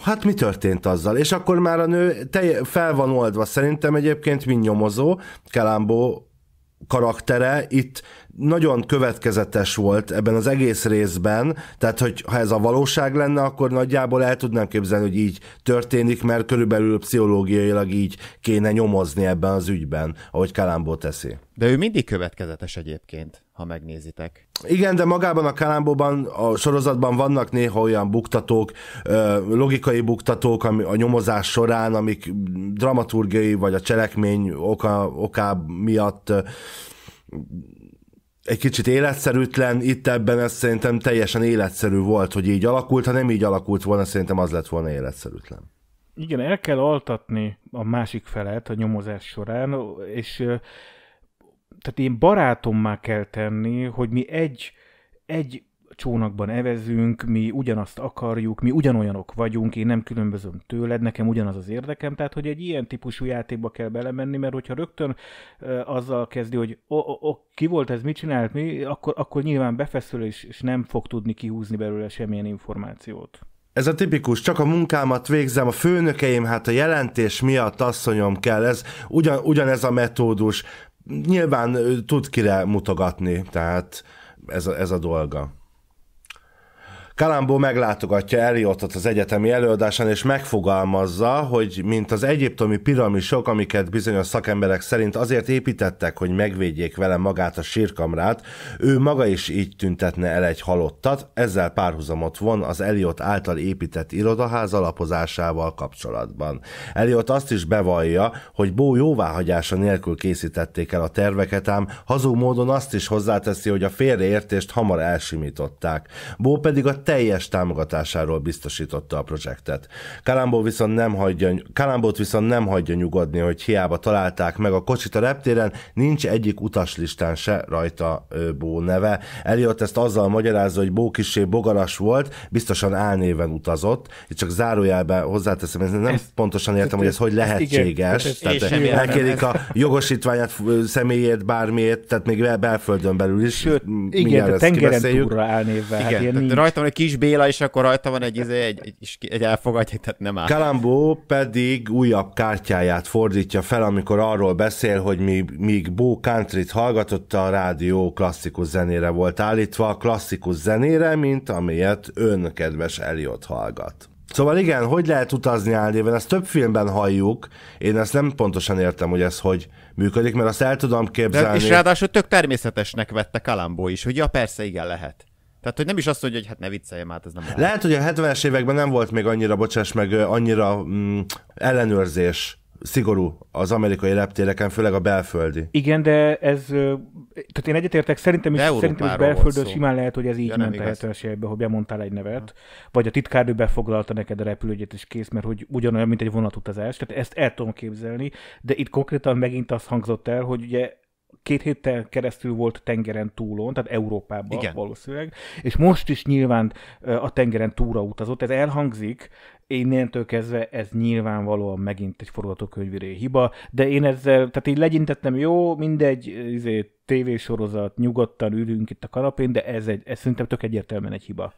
hát mi történt azzal? És akkor már a nő telj, fel van oldva, szerintem egyébként mint nyomozó, Kelámbó karaktere itt nagyon következetes volt ebben az egész részben, tehát hogy ha ez a valóság lenne, akkor nagyjából el tudnám képzelni, hogy így történik, mert körülbelül pszichológiailag így kéne nyomozni ebben az ügyben, ahogy Kalambó teszi. De ő mindig következetes egyébként ha megnézitek. Igen, de magában a Kalambóban, a sorozatban vannak néha olyan buktatók, logikai buktatók a nyomozás során, amik dramaturgiai vagy a cselekmény oka, oká miatt egy kicsit életszerűtlen, itt ebben ez szerintem teljesen életszerű volt, hogy így alakult, ha nem így alakult volna, szerintem az lett volna életszerűtlen. Igen, el kell altatni a másik felet a nyomozás során, és tehát én barátommá kell tenni, hogy mi egy, egy csónakban evezünk, mi ugyanazt akarjuk, mi ugyanolyanok vagyunk, én nem különbözöm tőled, nekem ugyanaz az érdekem, tehát hogy egy ilyen típusú játékba kell belemenni, mert hogyha rögtön azzal kezdi, hogy o, o, o, ki volt ez, mit csinált, mi, akkor, akkor nyilván befeszül, és, és nem fog tudni kihúzni belőle semmilyen információt. Ez a tipikus, csak a munkámat végzem, a főnökeim, hát a jelentés miatt asszonyom kell, ez ugyan, ugyanez a metódus nyilván tud kire mutogatni, tehát ez a, ez a dolga. Kalambó meglátogatja Eliottot az egyetemi előadásán, és megfogalmazza, hogy mint az egyiptomi piramisok, amiket bizonyos szakemberek szerint azért építettek, hogy megvédjék vele magát a sírkamrát, ő maga is így tüntetne el egy halottat, ezzel párhuzamot von az Eliot által épített irodaház alapozásával kapcsolatban. Eliot azt is bevallja, hogy Bó jóváhagyása nélkül készítették el a terveket, ám hazug módon azt is hozzáteszi, hogy a félreértést hamar elsimították. Bó pedig a teljes támogatásáról biztosította a projektet. Kalambó viszont nem hagyja, Kalambót viszont nem hagyja nyugodni, hogy hiába találták meg a kocsit a reptéren, nincs egyik utaslistán se rajta Bó neve. Eliott ezt azzal magyarázza, hogy Bó kisé bogaras volt, biztosan álnéven utazott, itt csak zárójelben hozzáteszem, ez nem ezt, pontosan értem, hogy ez hogy lehetséges. Igen, tehát elkérik a jogosítványát, személyét, bármiért, tehát még belföldön belül is. Sőt, igen, tengeren túlra állnévvel. Hát igen, hát ilyen tehát rajta van kis Béla, és akkor rajta van egy, izé, egy, egy, egy elfogadja, tehát nem áll. Kalambó pedig újabb kártyáját fordítja fel, amikor arról beszél, hogy mi, míg Bo country hallgatott, a rádió klasszikus zenére volt állítva, klasszikus zenére, mint amilyet ön, kedves Eliot hallgat. Szóval igen, hogy lehet utazni állnéven, ezt több filmben halljuk, én ezt nem pontosan értem, hogy ez hogy működik, mert azt el tudom képzelni. De, és ráadásul tök természetesnek vette Kalambó is, hogy ja persze, igen lehet. Tehát, hogy nem is azt mondja, hogy hát ne vicceljem, hát ez nem lehet. Lehet, hogy a 70-es években nem volt még annyira, bocsáss meg, annyira mm, ellenőrzés szigorú az amerikai reptéreken, főleg a belföldi. Igen, de ez, tehát én egyetértek, szerintem is, szerintem is belföldön simán lehet, hogy ez így ja, ment a 70-es években, hogy bemondtál egy nevet, ha. vagy a titkárnő befoglalta neked a repülőjét és kész, mert hogy ugyanolyan, mint egy vonatutazás, tehát ezt el tudom képzelni, de itt konkrétan megint azt hangzott el, hogy ugye két héttel keresztül volt tengeren túlon, tehát Európában Igen. valószínűleg, és most is nyilván a tengeren túra utazott, ez elhangzik, innentől kezdve ez nyilvánvalóan megint egy forgatókönyviré hiba, de én ezzel, tehát így legyintettem, jó, mindegy, izé, tévésorozat, nyugodtan ülünk itt a kanapén, de ez, egy, ez szerintem tök egyértelműen egy hiba.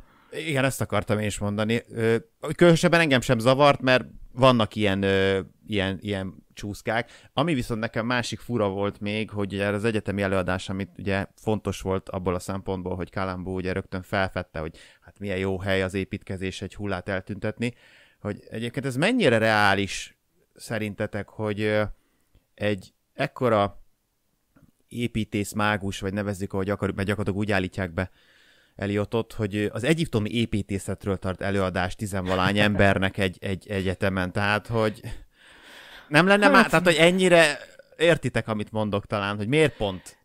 Igen, ezt akartam én is mondani. Különösebben engem sem zavart, mert vannak ilyen, ilyen, ilyen csúszkák. Ami viszont nekem másik fura volt még, hogy ugye az egyetemi előadás, amit ugye fontos volt abból a szempontból, hogy Kalambó ugye rögtön felfedte, hogy hát milyen jó hely az építkezés egy hullát eltüntetni, hogy egyébként ez mennyire reális szerintetek, hogy egy ekkora építész mágus, vagy nevezzük, ahogy akarjuk, mert gyakorlatilag úgy állítják be Eliotot, hogy az egyiptomi építészetről tart előadást tizenvalány embernek egy, egy egyetemen, tehát hogy nem lenne hát... már, tehát hogy ennyire értitek, amit mondok talán, hogy miért pont?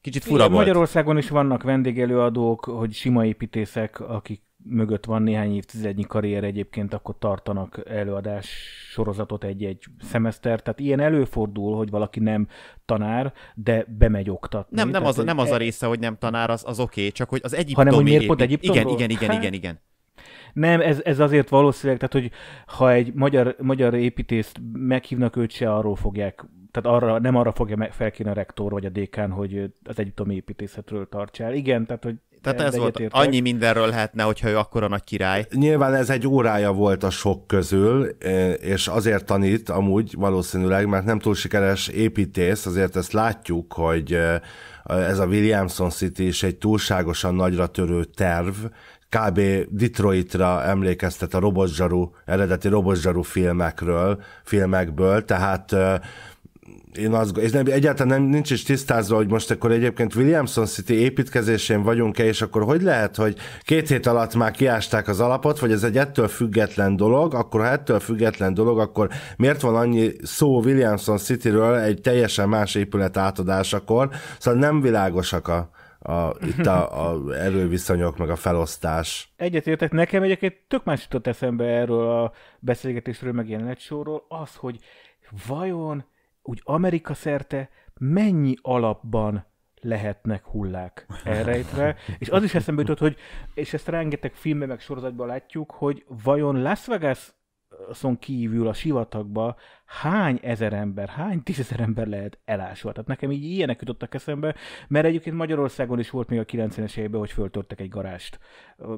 Kicsit fura Igen, volt. Magyarországon is vannak vendégelőadók, hogy sima építészek, akik mögött van néhány évtizednyi karrier egyébként, akkor tartanak előadás sorozatot egy-egy szemeszter. Tehát ilyen előfordul, hogy valaki nem tanár, de bemegy oktatni. Nem, nem, az, nem az a része, hogy nem tanár, az, az oké, okay, csak hogy az egyiptomi... Hanem, hogy miért pont egyiptomról? Igen, igen, igen, hát- igen, igen. Nem, ez, ez azért valószínűleg, tehát hogy ha egy magyar, magyar építést meghívnak, őt se arról fogják, tehát arra, nem arra fogja felkérni a rektor vagy a dékán, hogy az egyiptomi építészetről tartsál. Igen, tehát hogy tehát ez volt, értek. annyi mindenről lehetne, hogyha ő akkora nagy király. Nyilván ez egy órája volt a sok közül, e, és azért tanít amúgy valószínűleg, mert nem túl sikeres építész, azért ezt látjuk, hogy e, ez a Williamson City is egy túlságosan nagyra törő terv, kb. Detroitra emlékeztet a robotzsarú, eredeti robotzsarú filmekről, filmekből, tehát én azt, és nem, egyáltalán nem, nincs is tisztázva, hogy most akkor egyébként Williamson City építkezésén vagyunk-e, és akkor hogy lehet, hogy két hét alatt már kiásták az alapot, vagy ez egy ettől független dolog, akkor ha ettől független dolog, akkor miért van annyi szó Williamson Cityről egy teljesen más épület átadásakor? Szóval nem világosak a, a, itt a, a erőviszonyok, meg a felosztás. Egyetértek, nekem egyébként tök más jutott eszembe erről a beszélgetésről, meg jelenetsóról, az, hogy vajon úgy Amerika szerte mennyi alapban lehetnek hullák elrejtve, és az is eszembe jutott, hogy, és ezt rengeteg filmben meg sorozatban látjuk, hogy vajon Las Vegas szon kívül a sivatagba hány ezer ember, hány tízezer ember lehet elásva. Tehát nekem így ilyenek jutottak eszembe, mert egyébként Magyarországon is volt még a 90-es években, hogy föltörtek egy garást,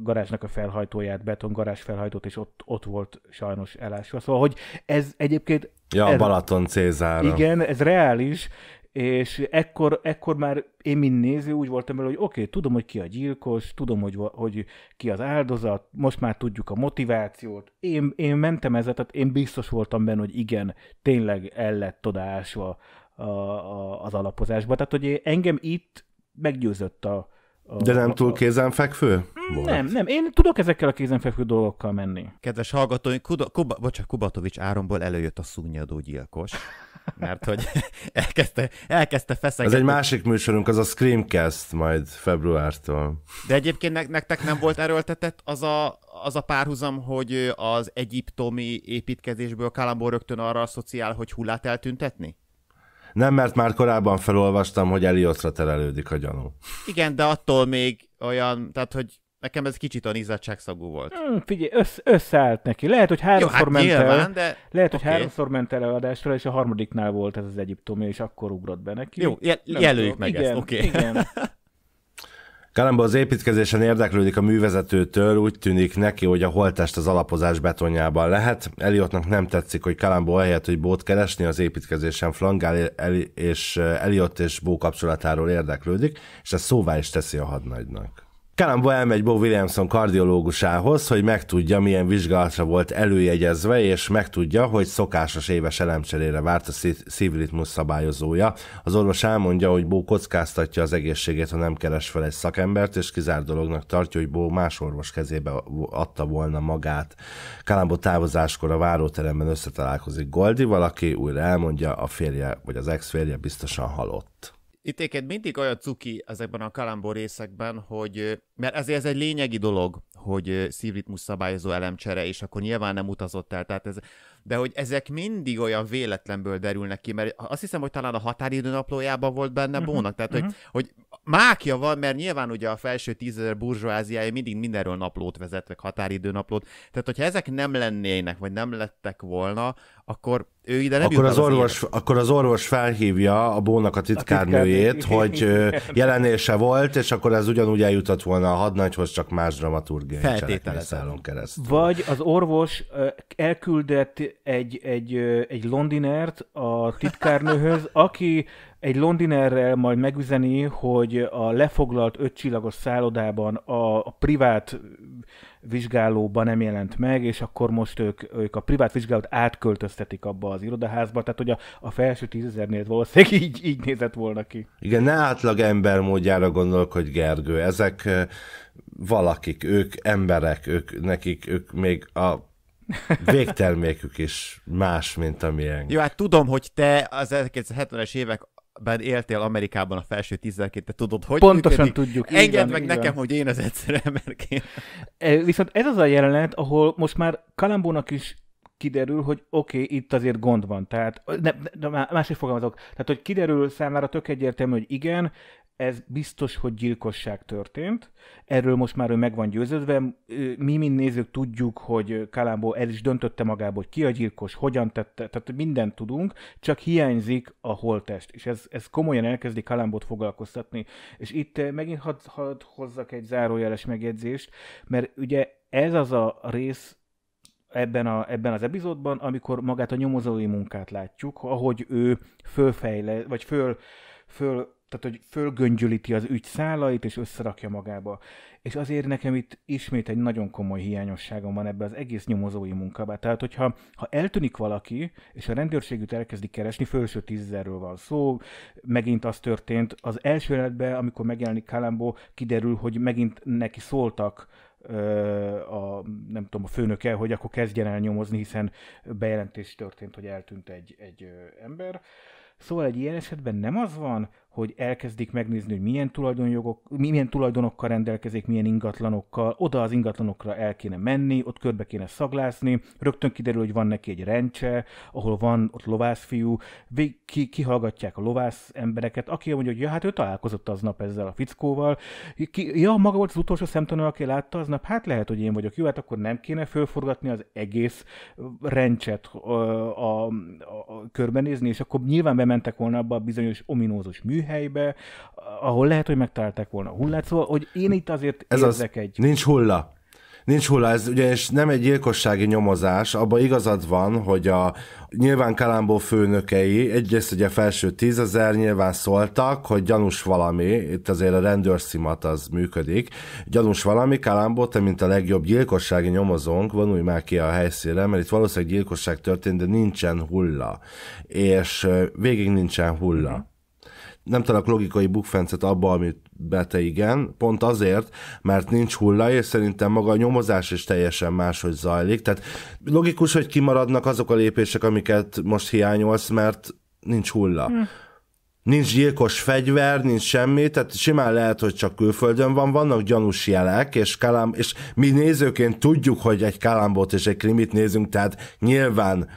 garázsnak a felhajtóját, beton garázs felhajtót, és ott, ott volt sajnos elásva. Szóval, hogy ez egyébként... Ja, a Balaton Cézára. Igen, ez reális, és ekkor, ekkor már én, mint néző, úgy voltam el, hogy oké, okay, tudom, hogy ki a gyilkos, tudom, hogy, hogy ki az áldozat, most már tudjuk a motivációt. Én, én mentem ezzel, tehát én biztos voltam benne, hogy igen, tényleg el lett odásva a, a, az alapozásba. Tehát, hogy engem itt meggyőzött a, a, De nem túl kézenfekvő? Volt. Nem, nem. Én tudok ezekkel a kézenfekvő dolgokkal menni. Kedves hallgatóink, Kuba, Kuba, bocsánat, Kubatovics Áronból előjött a szúnyadó gyilkos mert hogy elkezdte, elkezdte feszegetni. Ez egy másik műsorunk, az a Screamcast majd februártól. De egyébként ne, nektek nem volt erőltetett az a, az a párhuzam, hogy az egyiptomi építkezésből Kalambó rögtön arra szociál, hogy hullát eltüntetni? Nem, mert már korábban felolvastam, hogy Eliotra terelődik a gyanú. Igen, de attól még olyan, tehát hogy Nekem ez kicsit a izzadságszagú volt. Hmm, figyelj, össz, összeállt neki. Lehet, hogy háromszor Jó, hát ment nyilván, el. De... Lehet, hogy okay. háromszor ment el adásra, és a harmadiknál volt ez az egyiptomi, és akkor ugrott be neki. Jó, jel- jelöljük meg igen, ezt, oké. Okay. Kalambó az építkezésen érdeklődik a művezetőtől, úgy tűnik neki, hogy a holtest az alapozás betonjában lehet. Eliotnak nem tetszik, hogy Kalambó ahelyett, hogy bót keresni, az építkezésen flangál, Eli- és eh, Eliot és Bó kapcsolatáról érdeklődik, és ezt szóvá is teszi a hadnagynak. Kalambó elmegy Bo Williamson kardiológusához, hogy megtudja, milyen vizsgálatra volt előjegyezve, és megtudja, hogy szokásos éves elemcserére várt a szívritmus szabályozója. Az orvos elmondja, hogy Bo kockáztatja az egészségét, ha nem keres fel egy szakembert, és kizár dolognak tartja, hogy Bo más orvos kezébe adta volna magát. Kalambó távozáskor a váróteremben összetalálkozik Goldival, aki újra elmondja, a férje vagy az ex-férje biztosan halott. Itt téged mindig olyan cuki ezekben a kalambó részekben, hogy, mert ezért ez egy lényegi dolog, hogy szívritmus szabályozó elemcsere, és akkor nyilván nem utazott el, tehát ez, de hogy ezek mindig olyan véletlenből derülnek ki, mert azt hiszem, hogy talán a határidő naplójában volt benne uh-huh, bónak, tehát uh-huh. hogy, mhm. hogy mákja van, mert nyilván ugye a felső tízezer burzsóáziája mindig mindenről naplót vezet, meg határidőnaplót. Tehát, hogyha ezek nem lennének, vagy nem lettek volna, akkor ő ide nem akkor az, az orvos, az Akkor az orvos felhívja a bónak a titkárnőjét, a hogy jelenése volt, és akkor ez ugyanúgy eljutott volna a hadnagyhoz, csak más dramaturgiai cselekményszálon keresztül. Vagy az orvos elküldett egy, egy, egy londinert a titkárnőhöz, aki egy londinerrel majd megüzeni, hogy a lefoglalt ötcsillagos szállodában a, a privát vizsgálóban nem jelent meg, és akkor most ők, ők a privát vizsgálót átköltöztetik abba az irodaházba, tehát hogy a, a felső tízezernél valószínűleg így, így nézett volna ki. Igen, ne átlag ember módjára hogy Gergő, ezek valakik, ők emberek, ők, nekik, ők még a végtermékük is más, mint amilyen. Jó, hát tudom, hogy te az 1970-es évek bár éltél Amerikában a felső tízzelként, te tudod, hogy Pontosan működik. tudjuk. Engedd igen, meg igen. nekem, hogy én az egyszer emberként. E, viszont ez az a jelenet, ahol most már Kalambónak is kiderül, hogy oké, okay, itt azért gond van. Tehát, ne, ne, másik fogalmazok. Tehát, hogy kiderül számára tök egyértelmű, hogy igen, ez biztos, hogy gyilkosság történt. Erről most már ő meg van győződve. Mi, mint nézők tudjuk, hogy Kalambó el is döntötte magából, hogy ki a gyilkos, hogyan tette, tehát mindent tudunk, csak hiányzik a holtest. És ez, ez komolyan elkezdi Kalambót foglalkoztatni. És itt megint hadd had hozzak egy zárójeles megjegyzést, mert ugye ez az a rész, ebben, a, ebben az epizódban, amikor magát a nyomozói munkát látjuk, ahogy ő fölfejle, vagy föl föl, tehát hogy fölgöngyölíti az ügy szálait, és összerakja magába. És azért nekem itt ismét egy nagyon komoly hiányosságom van ebbe az egész nyomozói munkába. Tehát, hogyha ha eltűnik valaki, és a rendőrségüt elkezdik keresni, felső tízzerről van szó, megint az történt, az első életben, amikor megjelenik Kalambó, kiderül, hogy megint neki szóltak, a, nem tudom, a főnöke, hogy akkor kezdjen el nyomozni, hiszen bejelentés történt, hogy eltűnt egy, egy ember. Szóval egy ilyen esetben nem az van, hogy elkezdik megnézni, hogy milyen, tulajdonjogok, milyen tulajdonokkal rendelkezik, milyen ingatlanokkal, oda az ingatlanokra el kéne menni, ott körbe kéne szaglászni, rögtön kiderül, hogy van neki egy rendse, ahol van ott lovászfiú, ki, kihallgatják a lovász embereket, aki mondja, hogy ja, hát ő találkozott aznap ezzel a fickóval, ki, ja, maga volt az utolsó szemtanú, aki látta aznap, hát lehet, hogy én vagyok, jó, hát akkor nem kéne fölforgatni az egész rendset a, a, a, a körbenézni, és akkor nyilván bementek volna abba a bizonyos ominózus műhely, műhelybe, ahol lehet, hogy megtalálták volna a hullát, szóval, hogy én itt azért Ez érzek az, egy... Nincs hulla. Nincs hulla, ez ugyanis nem egy gyilkossági nyomozás, abban igazad van, hogy a nyilván Kalambó főnökei, egyrészt ugye felső tízezer nyilván szóltak, hogy gyanús valami, itt azért a rendőrszimat az működik, gyanús valami, Kalambó, te mint a legjobb gyilkossági nyomozónk, vonulj már ki a helyszínre, mert itt valószínűleg gyilkosság történt, de nincsen hulla, és végig nincsen hulla. Mm-hmm nem találok logikai bukfencet abba, amit bete igen, pont azért, mert nincs hulla, és szerintem maga a nyomozás is teljesen máshogy zajlik. Tehát logikus, hogy kimaradnak azok a lépések, amiket most hiányolsz, mert nincs hulla. Hm. Nincs gyilkos fegyver, nincs semmi, tehát simán lehet, hogy csak külföldön van, vannak gyanús jelek, és, kalám, és mi nézőként tudjuk, hogy egy kalambot és egy krimit nézünk, tehát nyilván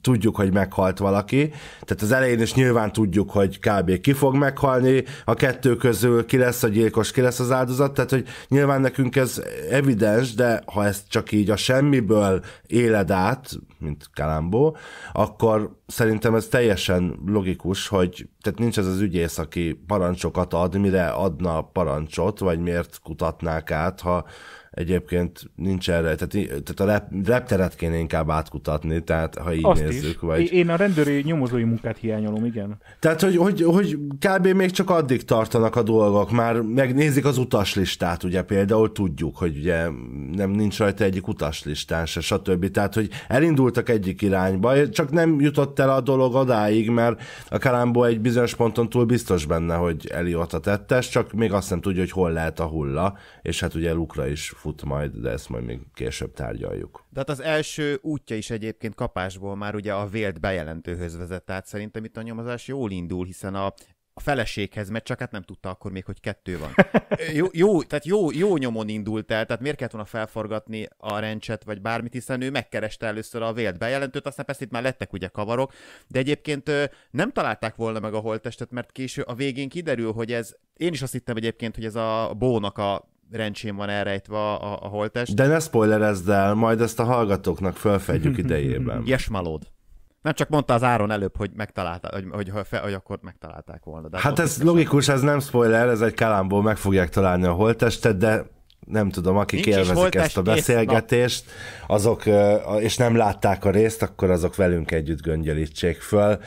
tudjuk, hogy meghalt valaki, tehát az elején is nyilván tudjuk, hogy kb. ki fog meghalni, a kettő közül ki lesz a gyilkos, ki lesz az áldozat, tehát hogy nyilván nekünk ez evidens, de ha ezt csak így a semmiből éled át, mint Kalambó, akkor szerintem ez teljesen logikus, hogy tehát nincs ez az ügyész, aki parancsokat ad, mire adna parancsot, vagy miért kutatnák át, ha egyébként nincs erre, tehát, tehát a rep, rap kéne inkább átkutatni, tehát ha így Azt nézzük. Is. Vagy... Én a rendőri nyomozói munkát hiányolom, igen. Tehát, hogy, hogy, hogy kb. még csak addig tartanak a dolgok, már megnézik az utaslistát, ugye például tudjuk, hogy ugye nem nincs rajta egyik utaslistán se, stb. Tehát, hogy elindultak egyik irányba, csak nem jutott el a dolog odáig, mert a Kalambó egy bizonyos ponton túl biztos benne, hogy Eliot a tettes, csak még azt nem tudja, hogy hol lehet a hulla, és hát ugye Lukra is fut majd, de ezt majd még később tárgyaljuk. De hát az első útja is egyébként kapásból már ugye a vélt bejelentőhöz vezet, tehát szerintem itt a nyomozás jól indul, hiszen a a feleséghez, mert csak hát nem tudta akkor még, hogy kettő van. Jó, jó tehát jó, jó nyomon indult el, tehát miért kellett volna felforgatni a rencset, vagy bármit, hiszen ő megkereste először a vélt bejelentőt, aztán persze itt már lettek ugye kavarok, de egyébként nem találták volna meg a holttestet, mert késő a végén kiderül, hogy ez, én is azt hittem egyébként, hogy ez a Bónak a rendsén van elrejtve a, a holtest. De ne spoilerezd el, majd ezt a hallgatóknak felfedjük idejében. Jesmalód. Nem csak mondta az Áron előbb, hogy megtalálták, hogy, hogy, hogy, hogy akkor megtalálták volna. De hát ez logikus, ez nem spoiler, ez egy kalámból meg fogják találni a holttestet, de nem tudom, akik élvezik ezt a beszélgetést, azok, és nem látták a részt, akkor azok velünk együtt göngyölítsék föl.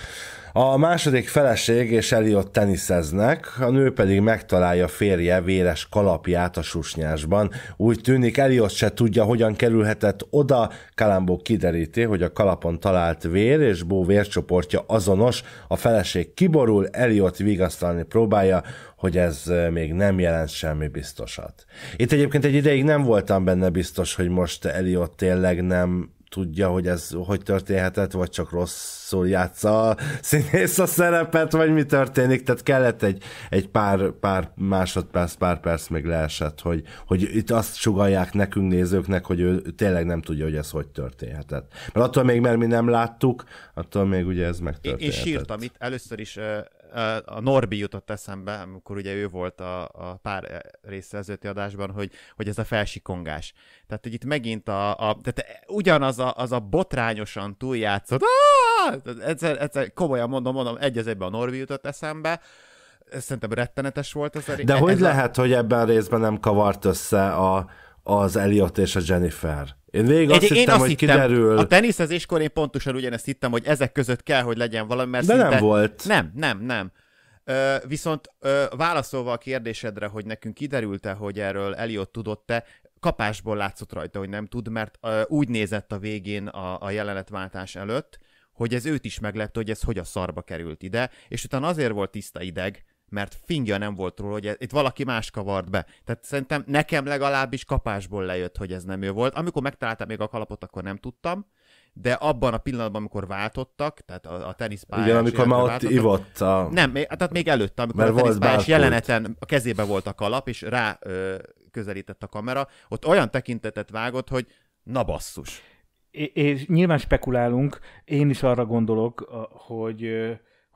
A második feleség és Eliott teniszeznek, a nő pedig megtalálja férje véres kalapját a susnyásban. Úgy tűnik, Eliott se tudja, hogyan kerülhetett oda. Kalambó kideríti, hogy a kalapon talált vér és Bó vércsoportja azonos, a feleség kiborul, Eliott vigasztalni próbálja, hogy ez még nem jelent semmi biztosat. Itt egyébként egy ideig nem voltam benne biztos, hogy most Eliott tényleg nem tudja, hogy ez hogy történhetett, vagy csak rosszul játsza a színész a szerepet, vagy mi történik, tehát kellett egy, egy pár, pár másodperc, pár perc még leesett, hogy, hogy itt azt sugalják nekünk nézőknek, hogy ő tényleg nem tudja, hogy ez hogy történhetett. Mert attól még, mert mi nem láttuk, attól még ugye ez megtörténhetett. Én, én sírtam itt, először is a Norbi jutott eszembe, amikor ugye ő volt a, a pár e, része az adásban, hogy, hogy ez a felsikongás. Tehát, hogy itt megint a, a tehát ugyanaz a, az a botrányosan túljátszott, egyszer, egyszer, komolyan mondom, mondom, egy az egyben a Norbi jutott eszembe, szerintem rettenetes volt ez a De ez hogy a... lehet, hogy ebben a részben nem kavart össze a az Elliot és a Jennifer. Én végig azt hittem, én azt hogy hittem, kiderül. A teniszezéskor én pontosan ugyanezt hittem, hogy ezek között kell, hogy legyen valami, mert De szinte... nem volt. Nem, nem, nem. Ö, viszont ö, válaszolva a kérdésedre, hogy nekünk kiderült-e, hogy erről Elliot tudott-e, kapásból látszott rajta, hogy nem tud, mert ö, úgy nézett a végén a, a jelenetváltás előtt, hogy ez őt is meglepte, hogy ez hogy a szarba került ide, és utána azért volt tiszta ideg, mert fingja nem volt róla, hogy ez, itt valaki más kavart be. Tehát szerintem nekem legalábbis kapásból lejött, hogy ez nem ő volt. Amikor megtaláltam még a kalapot, akkor nem tudtam, de abban a pillanatban, amikor váltottak, tehát a, a teniszpályás... Igen, amikor már ott ivott a... Nem, tehát még előtte, amikor Mert a teniszpályás jeleneten a kezébe volt a kalap, és rá ö, közelített a kamera, ott olyan tekintetet vágott, hogy na basszus. És nyilván spekulálunk, én is arra gondolok, hogy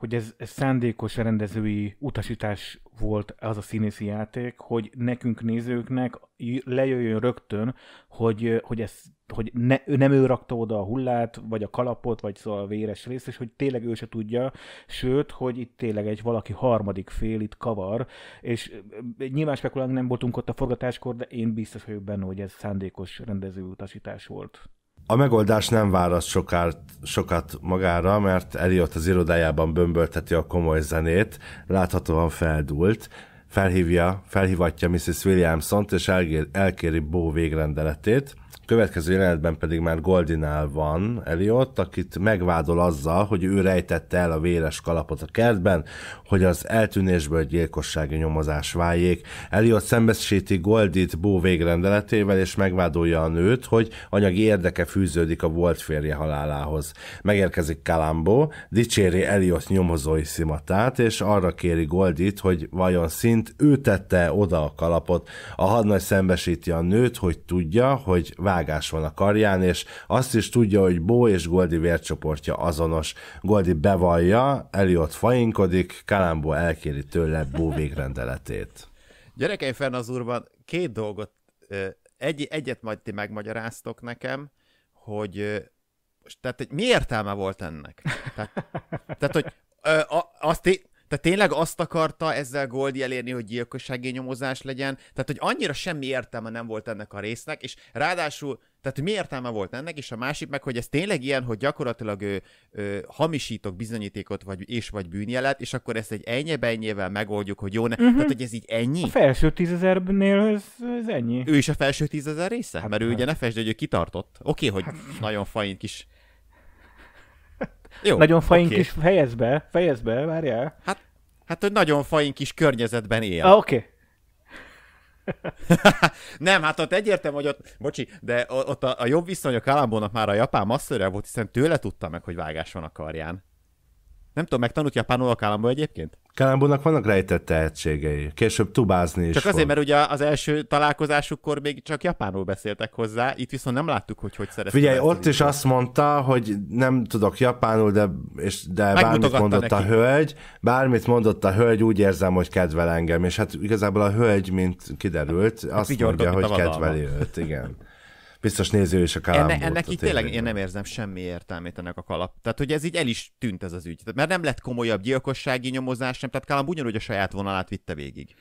hogy ez, ez szándékos rendezői utasítás volt az a színészi játék, hogy nekünk nézőknek lejöjjön rögtön, hogy, hogy, ez, hogy ne, nem ő rakta oda a hullát, vagy a kalapot, vagy szóval a véres részt, és hogy tényleg ő se tudja, sőt, hogy itt tényleg egy valaki harmadik fél itt kavar, és nyilván spekulálni nem voltunk ott a forgatáskor, de én biztos vagyok benne, hogy ez szándékos rendezői utasítás volt. A megoldás nem válasz sokát, sokat magára, mert Eliott az irodájában bömbölteti a komoly zenét, láthatóan feldult, felhívja, felhívatja Mrs. Williamson-t, és elkéri Bó végrendeletét, következő jelenetben pedig már Goldinál van Eliott, akit megvádol azzal, hogy ő rejtette el a véres kalapot a kertben, hogy az eltűnésből gyilkossági nyomozás váljék. Eliott szembesíti Goldit Bó végrendeletével, és megvádolja a nőt, hogy anyagi érdeke fűződik a volt férje halálához. Megérkezik Kalambó, dicséri Eliott nyomozói szimatát, és arra kéri Goldit, hogy vajon szint ő tette oda a kalapot. A hadnagy szembesíti a nőt, hogy tudja, hogy vág vágás van a karján, és azt is tudja, hogy Bo és Goldi vércsoportja azonos. Goldi bevallja, Eliott fainkodik, Kalambó elkéri tőle Bo végrendeletét. Gyerekeim fenn az úrban két dolgot, egy, egyet majd ti megmagyaráztok nekem, hogy tehát hogy mi értelme volt ennek? Tehát, tehát hogy ö, azt, tehát tényleg azt akarta ezzel Goldi elérni, hogy gyilkossági nyomozás legyen? Tehát, hogy annyira semmi értelme nem volt ennek a résznek, és ráadásul, tehát mi értelme volt ennek, és a másik meg, hogy ez tényleg ilyen, hogy gyakorlatilag ő, ő, hamisítok bizonyítékot, vagy, és vagy bűnjelet, és akkor ezt egy ennyi ennyivel megoldjuk, hogy jó, ne... uh-huh. tehát hogy ez így ennyi? A felső tízezernél ez, ez ennyi. Ő is a felső tízezer része? Hát, Mert ő hát. ugye ne fesd, hogy ő kitartott. Oké, okay, hogy hát. nagyon fajn kis jó, nagyon fain okay. kis fejez be, be, várjál. Hát, hát hogy nagyon fain kis környezetben él. Ah, oké. Okay. nem, hát ott egyértelmű, hogy ott, bocsi, de ott a, a jobb viszony a Kalambónak már a japán masszörre volt, hiszen tőle tudta meg, hogy vágás van a karján. Nem tudom, megtanult japánul a Kalambó egyébként? Kalambónak vannak rejtett tehetségei. Később tubázni is Csak fog. azért, mert ugye az első találkozásukkor még csak japánul beszéltek hozzá, itt viszont nem láttuk, hogy hogy szeretnél. Figyelj, ott is azt mondta, hogy nem tudok japánul, de, és, de bármit mondott neki. a hölgy, bármit mondott a hölgy, úgy érzem, hogy kedvel engem. És hát igazából a hölgy, mint kiderült, hát azt mondja, hogy kedveli őt, igen. biztos néző és a kálám Ennek, Ennek itt tényleg én nem érzem semmi értelmét ennek a kalap. Tehát, hogy ez így el is tűnt ez az ügy. Tehát, mert nem lett komolyabb gyilkossági nyomozás, nem, tehát Kálám ugyanúgy a saját vonalát vitte végig.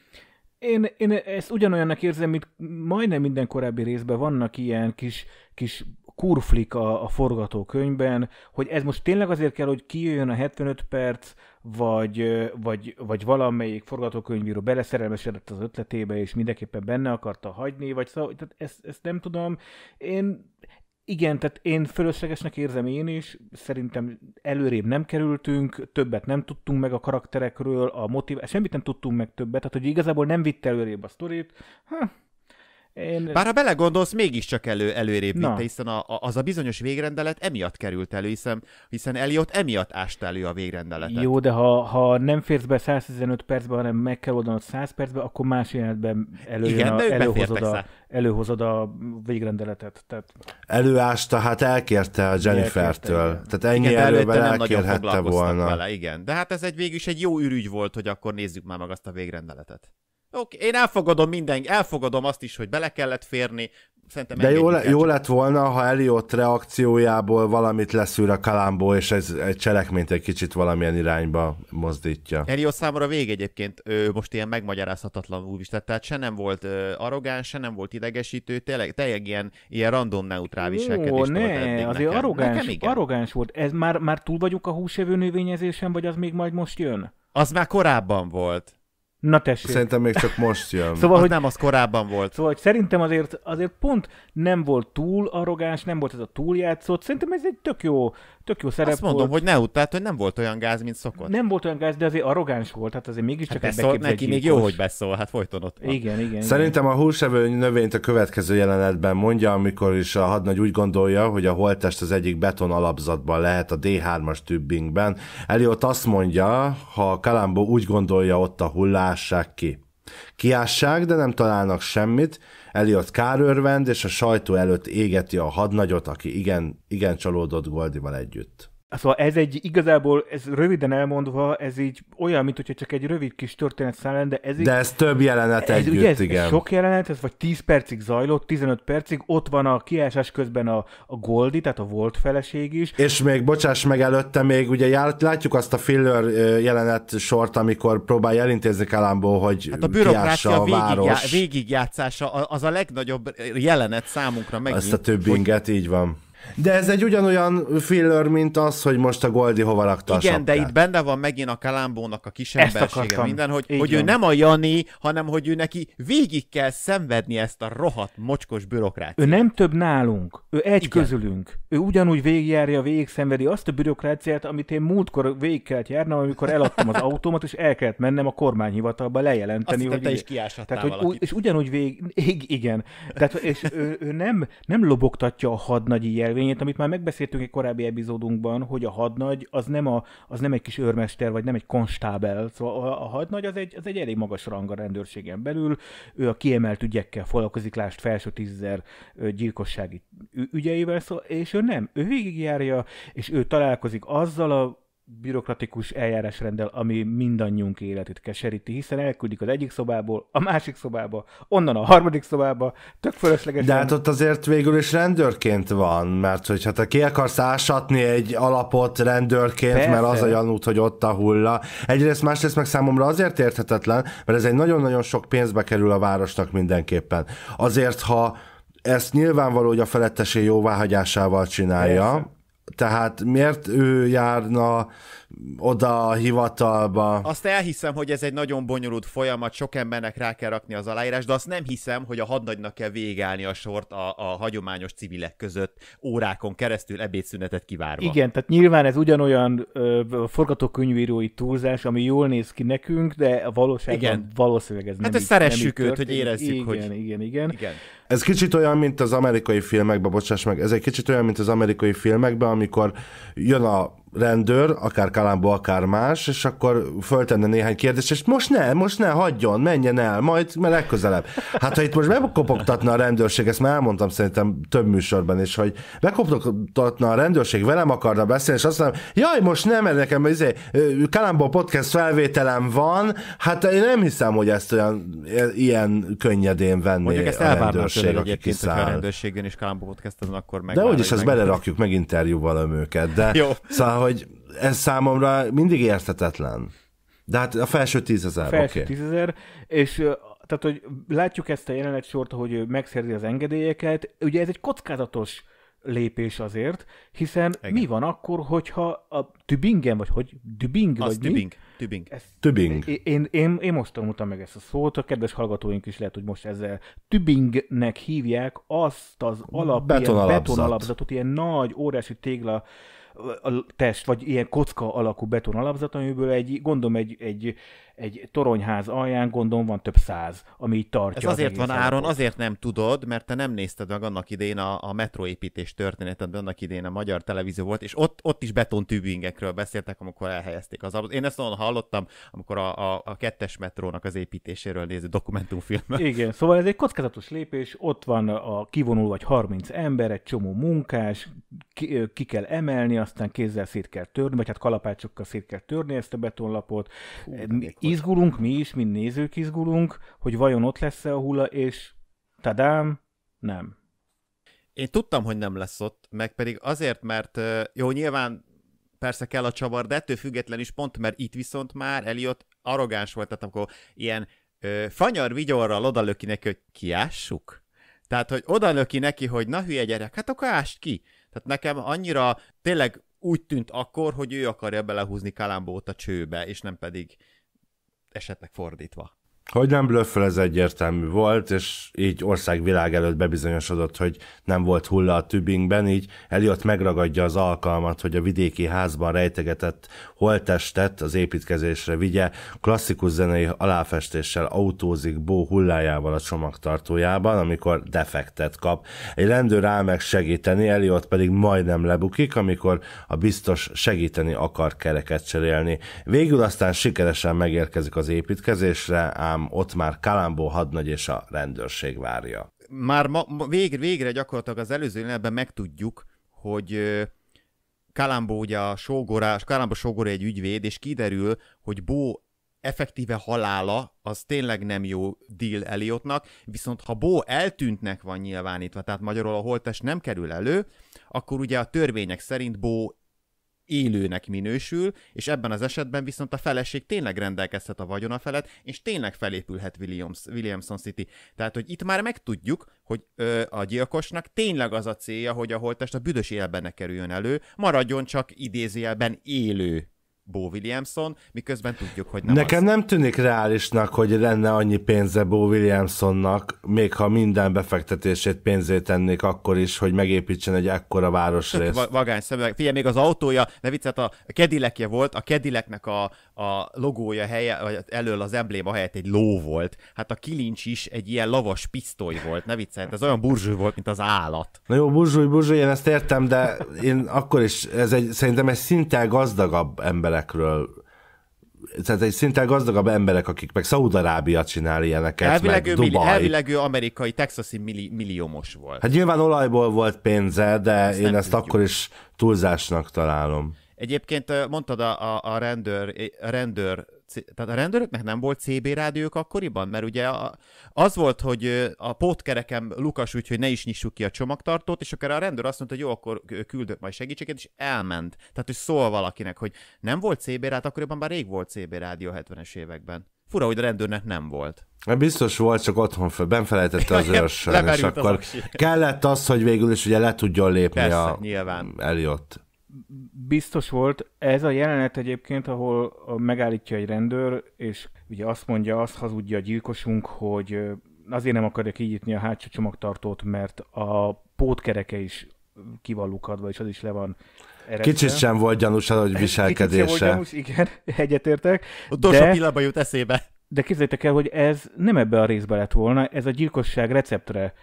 Én, én ezt ugyanolyannak érzem, mint majdnem minden korábbi részben vannak ilyen kis, kis kurflik a, a forgatókönyvben, hogy ez most tényleg azért kell, hogy kijöjjön a 75 perc, vagy, vagy, vagy valamelyik forgatókönyvíró beleszerelmesedett az ötletébe, és mindenképpen benne akarta hagyni, vagy szóval, tehát ezt, ezt nem tudom. Én, igen, tehát én fölöslegesnek érzem én is, szerintem előrébb nem kerültünk, többet nem tudtunk meg a karakterekről, a motiv, semmit nem tudtunk meg többet, tehát hogy igazából nem vitte előrébb a sztorit, ha, én... Bár ha belegondolsz, mégiscsak elő, előrébb vitte, hiszen a, a, az a bizonyos végrendelet emiatt került elő, hiszen, hiszen Eliott emiatt ást elő a végrendeletet. Jó, de ha, ha nem férsz be 115 percben, hanem meg kell oldanod 100 percben, akkor más jelenetben előjön Igen, a, előhozod, a, előhozod a végrendeletet. Tehát... Előásta, hát elkérte a Jennifertől. Tehát ennyi igen, erőben elkérhette volna. Vele, igen, de hát ez egy végül is egy jó ürügy volt, hogy akkor nézzük már meg azt a végrendeletet. Oké, okay, én elfogadom mindenki, elfogadom azt is, hogy bele kellett férni, Szerintem De jó, le, jó lett volna, ha Eliott reakciójából valamit leszűr a kalámból, és ez egy cselekményt egy kicsit valamilyen irányba mozdítja. Eliott számára vég egyébként ő most ilyen megmagyarázhatatlan is, tehát se nem volt arrogáns, se nem volt idegesítő, tényleg tényleg ilyen, ilyen random neutrál viselkedés. Ó, ne, azért nekem. Arrogáns, nekem arrogáns volt. Ez már, már túl vagyunk a húsevő növényezésen, vagy az még majd most jön? Az már korábban volt. Na tessék. Szerintem még csak most jön. szóval, az hogy, nem, az korábban volt. Szóval, hogy szerintem azért, azért pont nem volt túl arrogáns, nem volt ez a túljátszott. Szerintem ez egy tök jó tök jó szerep Azt mondom, volt. hogy ne tehát hogy nem volt olyan gáz, mint szokott. Nem volt olyan gáz, de azért arrogáns volt, Hát azért mégiscsak hát beszól, neki még jó, hogy beszól, hát folyton ott van. Igen, igen. Szerintem igen. a húsevő növényt a következő jelenetben mondja, amikor is a hadnagy úgy gondolja, hogy a holttest az egyik beton alapzatban lehet a D3-as tübbingben. Eliott azt mondja, ha Kalambó úgy gondolja, ott a hullásság ki. Kiássák, de nem találnak semmit, Elliot kárőrvend, és a sajtó előtt égeti a hadnagyot, aki igen, igen csalódott Goldival együtt. Szóval ez egy igazából, ez röviden elmondva, ez így olyan, mint hogyha csak egy rövid kis történet száll de ez De ez több jelenet ez, együtt, ugye ez, igen. Ez sok jelenet, ez vagy 10 percig zajlott, 15 percig, ott van a kiásás közben a, a Goldi, tehát a volt feleség is. És még, bocsáss meg előtte, még ugye járt, látjuk azt a filler jelenet sort, amikor próbál elintézni Kalambó, hogy hát a bürokrácia a város. végigjátszása az a legnagyobb jelenet számunkra megint. Ezt a többinget, hogy... így van de ez egy ugyanolyan filler, mint az, hogy most a Goldi hova rakta Igen, a Igen, de itt benne van megint a Kalambónak a kis embersége minden, hogy, hogy ő nem a Jani, hanem hogy ő neki végig kell szenvedni ezt a rohadt, mocskos bürokráciát. Ő nem több nálunk, ő egy Igen. közülünk. Ő ugyanúgy végigjárja, végig szenvedi azt a bürokráciát, amit én múltkor végig kellett járnom, amikor eladtam az autómat, és el kellett mennem a kormányhivatalba lejelenteni. Azt hogy te is tehát, hogy, És ugyanúgy végig, igen. Tehát, és ő, ő nem, nem lobogtatja a hadnagyi jel elvényét, amit már megbeszéltünk egy korábbi epizódunkban, hogy a hadnagy az nem, a, az nem egy kis őrmester, vagy nem egy konstábel. Szóval a, a hadnagy az egy, az egy elég magas rang a rendőrségen belül, ő a kiemelt ügyekkel foglalkozik, lást felső tízzer gyilkossági ügyeivel, szóval, és ő nem, ő végigjárja, és ő találkozik azzal a bürokratikus eljárásrendel, ami mindannyiunk életét keseríti, hiszen elküldik az egyik szobából a másik szobába, onnan a harmadik szobába, tök fölösleges. De hát ott azért végül is rendőrként van, mert hogy hát ki akarsz ásatni egy alapot rendőrként, Persze. mert az a janút, hogy ott a hulla. Egyrészt, másrészt meg számomra azért érthetetlen, mert ez egy nagyon-nagyon sok pénzbe kerül a városnak mindenképpen. Azért, ha ezt nyilvánvaló, hogy a felettesé jóváhagyásával csinálja, Persze tehát miért ő járna oda a hivatalba. Azt elhiszem, hogy ez egy nagyon bonyolult folyamat, sok embernek rá kell rakni az aláírás, de azt nem hiszem, hogy a hadnagynak kell végigálni a sort a, a hagyományos civilek között órákon keresztül ebédszünetet kivárva. Igen, tehát nyilván ez ugyanolyan ö, forgatókönyvírói túlzás, ami jól néz ki nekünk, de a valóságban igen. valószínűleg ez hát nem Hát ezt szeressük őt, hogy érezzük, igen, hogy... Igen, igen, igen. igen. Ez kicsit olyan, mint az amerikai filmekben, bocsáss meg, ez egy kicsit olyan, mint az amerikai filmekben, amikor jön a rendőr, akár Kalambó, akár más, és akkor föltenne néhány kérdést, és most ne, most ne, hagyjon, menjen el, majd mert legközelebb. Hát ha itt most bekopogtatna a rendőrség, ezt már elmondtam szerintem több műsorban is, hogy bekopogtatna a rendőrség, velem akarna beszélni, és azt mondom, jaj, most nem, mert nekem izé, Kalambó podcast felvételem van, hát én nem hiszem, hogy ezt olyan e, ilyen könnyedén venni Mondjuk ezt a rendőrség, aki kiszáll. a rendőrségen is Kalambó podcast akkor meg... De úgyis ezt belerakjuk meg interjúval őket, de Jó. Szóval hogy ez számomra mindig érthetetlen. De hát a felső tízezer. Felső okay. tízezer, és tehát, hogy látjuk ezt a jelenet sort, hogy megszerzi az engedélyeket. Ugye ez egy kockázatos lépés azért, hiszen Igen. mi van akkor, hogyha a Tübingen, vagy hogy Dübing, az vagy Tübing. mi? Tübing. Ez, tübing. Én, én, én, most tanultam meg ezt a szót, a kedves hallgatóink is lehet, hogy most ezzel Tübingnek hívják azt az alap, beton ilyen, betonalapzatot, ilyen nagy, órási tégla a test, vagy ilyen kocka alakú beton alapzat, amiből egy, gondolom egy, egy egy toronyház alján gondolom van több száz, ami így tartja. Ez azért az van állapot. áron, azért nem tudod, mert te nem nézted meg annak idén a, a metroépítés történetet, annak idén a magyar televízió volt, és ott, ott is beton betontűbingekről beszéltek, amikor elhelyezték az Én ezt onnan hallottam, amikor a, a, a kettes metrónak az építéséről néző dokumentumfilm. Igen, szóval ez egy kockázatos lépés, ott van a kivonul vagy 30 ember, egy csomó munkás, ki, ki kell emelni, aztán kézzel szét kell törni, vagy hát kalapácsokkal szét kell törni ezt a betonlapot. Hú, Izgulunk mi is, mint nézők izgulunk, hogy vajon ott lesz-e a hula, és tadám, nem. Én tudtam, hogy nem lesz ott, meg pedig azért, mert jó, nyilván persze kell a csavar, de ettől független is pont, mert itt viszont már Eliott arrogáns volt, tehát akkor ilyen ö, fanyar vigyorral odalöki neki, hogy kiássuk. Tehát, hogy odalöki neki, hogy na hülye gyerek, hát akkor ást ki. Tehát nekem annyira tényleg úgy tűnt akkor, hogy ő akarja belehúzni Kalambót a csőbe, és nem pedig esetleg fordítva hogy nem blöffel, ez egyértelmű volt, és így országvilág előtt bebizonyosodott, hogy nem volt hulla a tübingben, így Eliott megragadja az alkalmat, hogy a vidéki házban rejtegetett holttestet az építkezésre vigye, klasszikus zenei aláfestéssel autózik Bó hullájával a csomagtartójában, amikor defektet kap. Egy rendőr áll meg segíteni, Eliott pedig majdnem lebukik, amikor a biztos segíteni akar kereket cserélni. Végül aztán sikeresen megérkezik az építkezésre, ám ám ott már Kalambó hadnagy és a rendőrség várja. Már ma, ma végre, végre gyakorlatilag az előző jelenetben megtudjuk, hogy Kalambó ugye a sógora, Kalambó sógora egy ügyvéd, és kiderül, hogy Bó effektíve halála, az tényleg nem jó deal Eliotnak, viszont ha Bó eltűntnek van nyilvánítva, tehát magyarul a holtest nem kerül elő, akkor ugye a törvények szerint Bó élőnek minősül, és ebben az esetben viszont a feleség tényleg rendelkezhet a vagyona felett, és tényleg felépülhet Williams, Williamson City. Tehát, hogy itt már megtudjuk, hogy ö, a gyilkosnak tényleg az a célja, hogy a holttest a büdös élben ne kerüljön elő, maradjon csak idézőjelben élő Bo Williamson, miközben tudjuk, hogy nem Nekem az. nem tűnik reálisnak, hogy lenne annyi pénze Bo Williamsonnak, még ha minden befektetését pénzét tennék akkor is, hogy megépítsen egy ekkora városrészt. vagány szemüveg. Figyelj, még az autója, ne viccet, a kedilekje volt, a kedileknek a, a logója helye, vagy elől az embléma helyett egy ló volt. Hát a kilincs is egy ilyen lavas pisztoly volt, ne viccelj, ez olyan burzsúj volt, mint az állat. Na jó, burzsúj, burzsúj, én ezt értem, de én akkor is, ez egy, szerintem egy szinttel gazdagabb emberekről tehát egy szinte gazdagabb emberek, akik meg Szaudarábia csinál ilyeneket, elvileg meg ő Milli, elvileg ő amerikai, texasi milli, milliómos volt. Hát nyilván olajból volt pénze, de ezt én ezt tudjuk. akkor is túlzásnak találom. Egyébként mondtad a, a, a rendőr, a rendőr tehát a rendőröknek nem volt CB rádiók akkoriban? Mert ugye a, az volt, hogy a pótkerekem Lukas úgy, hogy ne is nyissuk ki a csomagtartót, és akkor a rendőr azt mondta, hogy jó, akkor küldök majd segítséget, és elment. Tehát, hogy szól valakinek, hogy nem volt CB rádió, akkoriban már rég volt CB rádió 70-es években. Fura, hogy a rendőrnek nem volt. Biztos volt, csak otthon föl, benfelejtette az őrsön, és akkor kellett az, hogy végül is ugye le tudjon lépni Persze, a nyilván. Eliott biztos volt ez a jelenet egyébként, ahol megállítja egy rendőr, és ugye azt mondja, azt hazudja a gyilkosunk, hogy azért nem akarja kinyitni a hátsó csomagtartót, mert a pótkereke is kivallukadva, és az is le van eredete. Kicsit sem volt gyanús az, hogy viselkedése. Kicsit sem volt gyanús, igen, egyetértek. Utolsó de... pillanatban jut eszébe. De képzeljétek el, hogy ez nem ebbe a részbe lett volna, ez a gyilkosság receptre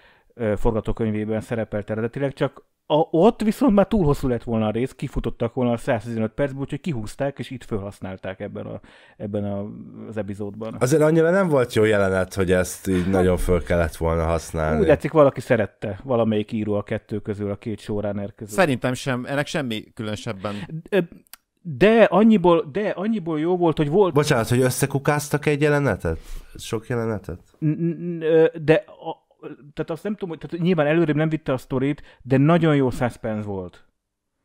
forgatókönyvében szerepelt eredetileg, csak a, ott viszont már túl hosszú lett volna a rész, kifutottak volna a 115 percből, úgyhogy kihúzták, és itt felhasználták ebben, a, ebben a, az epizódban. Azért annyira nem volt jó jelenet, hogy ezt így hát- nagyon föl kellett volna használni. Úgy látszik, valaki szerette, valamelyik író a kettő közül, a két során közül. Szerintem sem, ennek semmi különösebben. De, de annyiból, de annyiból jó volt, hogy volt... Bocsánat, hogy összekukáztak egy jelenetet? Sok jelenetet? De a tehát azt nem tudom, hogy, tehát nyilván előrébb nem vitte a sztorit, de nagyon jó suspense volt.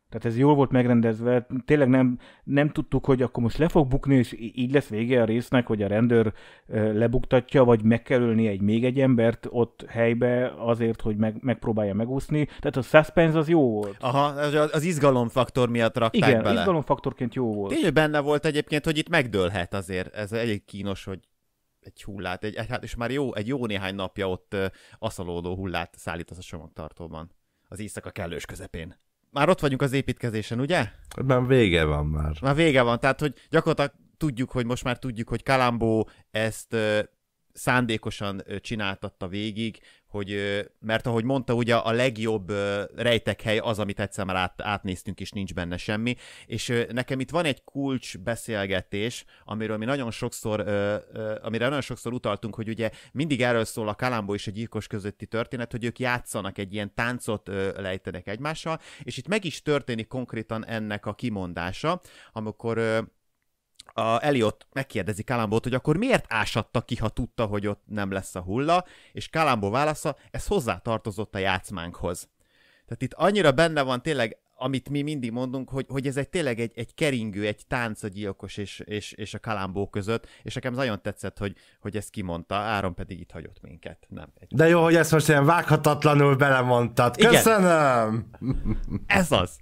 Tehát ez jól volt megrendezve, tényleg nem, nem tudtuk, hogy akkor most le fog bukni, és így lesz vége a résznek, hogy a rendőr lebuktatja, vagy meg kell ölni egy még egy embert ott helybe azért, hogy meg, megpróbálja megúszni. Tehát a suspense az jó volt. Aha, az, az izgalomfaktor miatt rakták Igen, bele. Igen, izgalomfaktorként jó volt. Tényleg benne volt egyébként, hogy itt megdőlhet azért. Ez elég kínos, hogy egy hullát, egy, hát és már jó, egy jó néhány napja ott aszalódó hullát szállítasz a csomagtartóban. Az éjszaka kellős közepén. Már ott vagyunk az építkezésen, ugye? Már vége van már. Már vége van, tehát hogy gyakorlatilag tudjuk, hogy most már tudjuk, hogy Kalambó ezt szándékosan csináltatta végig, hogy mert ahogy mondta, ugye a legjobb hely az, amit egyszer már át, átnéztünk, és nincs benne semmi, és nekem itt van egy kulcs beszélgetés, amiről mi nagyon sokszor, amire nagyon sokszor utaltunk, hogy ugye mindig erről szól a Kalambó és a gyilkos közötti történet, hogy ők játszanak egy ilyen táncot lejtenek egymással, és itt meg is történik konkrétan ennek a kimondása, amikor a Elliot megkérdezi Kalambót, hogy akkor miért ásatta ki, ha tudta, hogy ott nem lesz a hulla, és Kalambó válasza, ez hozzá tartozott a játszmánkhoz. Tehát itt annyira benne van tényleg, amit mi mindig mondunk, hogy, hogy ez egy tényleg egy, egy keringő, egy tánc a gyilkos és, és, és a kalambó között, és nekem nagyon tetszett, hogy, hogy ezt kimondta, Áron pedig itt hagyott minket. Nem, egy... De jó, hogy ezt most ilyen vághatatlanul belemondtad. Köszönöm! Igen. Ez az!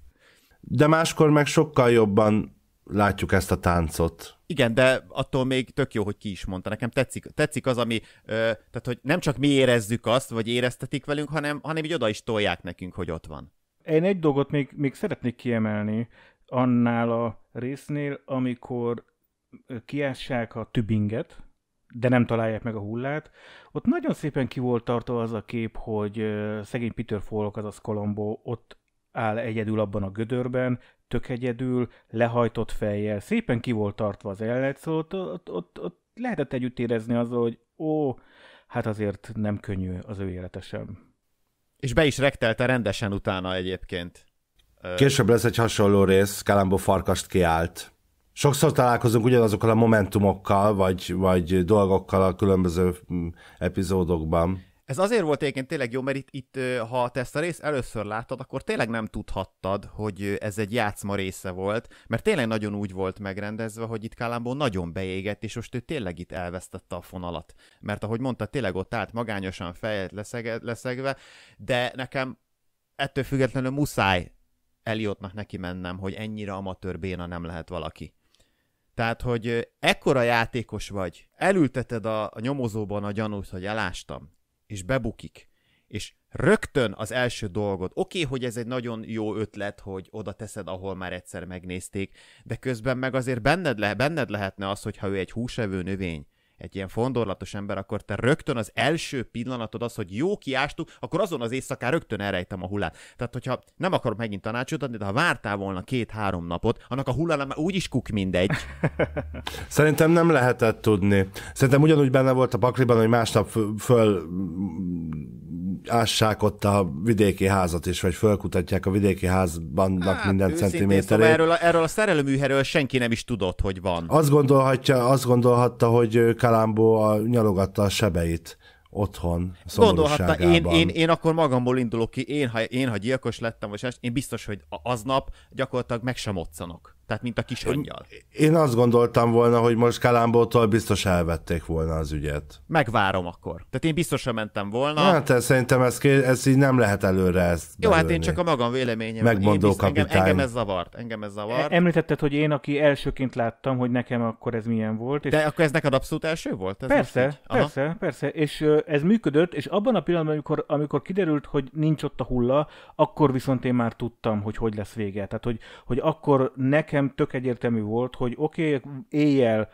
De máskor meg sokkal jobban látjuk ezt a táncot. Igen, de attól még tök jó, hogy ki is mondta. Nekem tetszik, tetszik az, ami, ö, tehát hogy nem csak mi érezzük azt, vagy éreztetik velünk, hanem, hanem így oda is tolják nekünk, hogy ott van. Én egy dolgot még, még szeretnék kiemelni annál a résznél, amikor kiássák a tübinget, de nem találják meg a hullát. Ott nagyon szépen ki volt tartva az a kép, hogy szegény Peter Falk, a Colombo, ott áll egyedül abban a gödörben, tök egyedül, lehajtott fejjel, szépen ki volt tartva az ellet, szóval ott, ott, ott, ott lehetett együtt érezni azzal, hogy ó, hát azért nem könnyű az ő élete sem. És be is rektelte rendesen utána egyébként. Később lesz egy hasonló rész, Kalambó farkast kiállt. Sokszor találkozunk ugyanazokkal a momentumokkal, vagy, vagy dolgokkal a különböző mm, epizódokban. Ez azért volt egyébként tényleg jó, mert itt, itt ha te ezt a részt először láttad, akkor tényleg nem tudhattad, hogy ez egy játszma része volt, mert tényleg nagyon úgy volt megrendezve, hogy itt Kálámból nagyon beégett, és most ő tényleg itt elvesztette a fonalat. Mert ahogy mondta, tényleg ott állt magányosan fejet leszegve, de nekem ettől függetlenül muszáj Eliottnak neki mennem, hogy ennyire amatőr béna nem lehet valaki. Tehát, hogy ekkora játékos vagy, elülteted a, a nyomozóban a gyanút, hogy elástam, és bebukik, és rögtön az első dolgod, oké, okay, hogy ez egy nagyon jó ötlet, hogy oda teszed, ahol már egyszer megnézték, de közben meg azért benned, le, benned lehetne az, hogyha ő egy húsevő növény, egy ilyen fondorlatos ember, akkor te rögtön az első pillanatod az, hogy jó kiástuk, akkor azon az éjszakán rögtön elrejtem a hullát. Tehát, hogyha nem akarok megint tanácsot adni, de ha vártál volna két-három napot, annak a hullám már úgy is kuk mindegy. Szerintem nem lehetett tudni. Szerintem ugyanúgy benne volt a pakliban, hogy másnap föl ássák ott a vidéki házat is, vagy fölkutatják a vidéki házban hát, minden centiméterét. Szóval erről, a, erről a szerelőműhelyről senki nem is tudott, hogy van. Azt, gondolhatja, azt gondolhatta, hogy Kalambó a, nyalogatta a sebeit otthon, Gondolhatta, én, én, én akkor magamból indulok ki, én ha, én ha gyilkos lettem, vagy sás, én biztos, hogy aznap gyakorlatilag meg sem moccanok. Tehát, mint a kis angyal. Én azt gondoltam volna, hogy most Kalambótól biztos elvették volna az ügyet. Megvárom akkor. Tehát én biztosan mentem volna. Hát ez, szerintem ez, ez így nem lehet előre ezt Jó, belőni. hát én csak a magam véleményem. Megmondó biztos, kapitány. Engem, engem, ez zavart. Engem ez zavart. E- említetted, hogy én, aki elsőként láttam, hogy nekem akkor ez milyen volt. És... De akkor ez neked abszolút első volt? Ez persze, persze, Aha. persze. És ez működött, és abban a pillanatban, amikor, amikor kiderült, hogy nincs ott a hulla, akkor viszont én már tudtam, hogy hogy lesz vége. Tehát, hogy, hogy akkor nekem nekem tök egyértelmű volt, hogy oké, okay, éjjel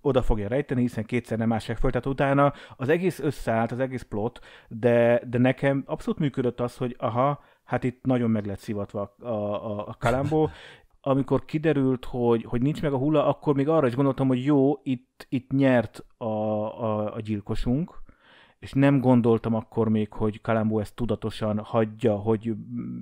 oda fogja rejteni, hiszen kétszer nem ássák föl, tehát utána az egész összeállt, az egész plot, de, de nekem abszolút működött az, hogy aha, hát itt nagyon meg lett szivatva a, a, a kalambó, amikor kiderült, hogy, hogy nincs meg a hula, akkor még arra is gondoltam, hogy jó, itt, itt nyert a, a, a gyilkosunk, és nem gondoltam akkor még, hogy Kalambó ezt tudatosan hagyja, hogy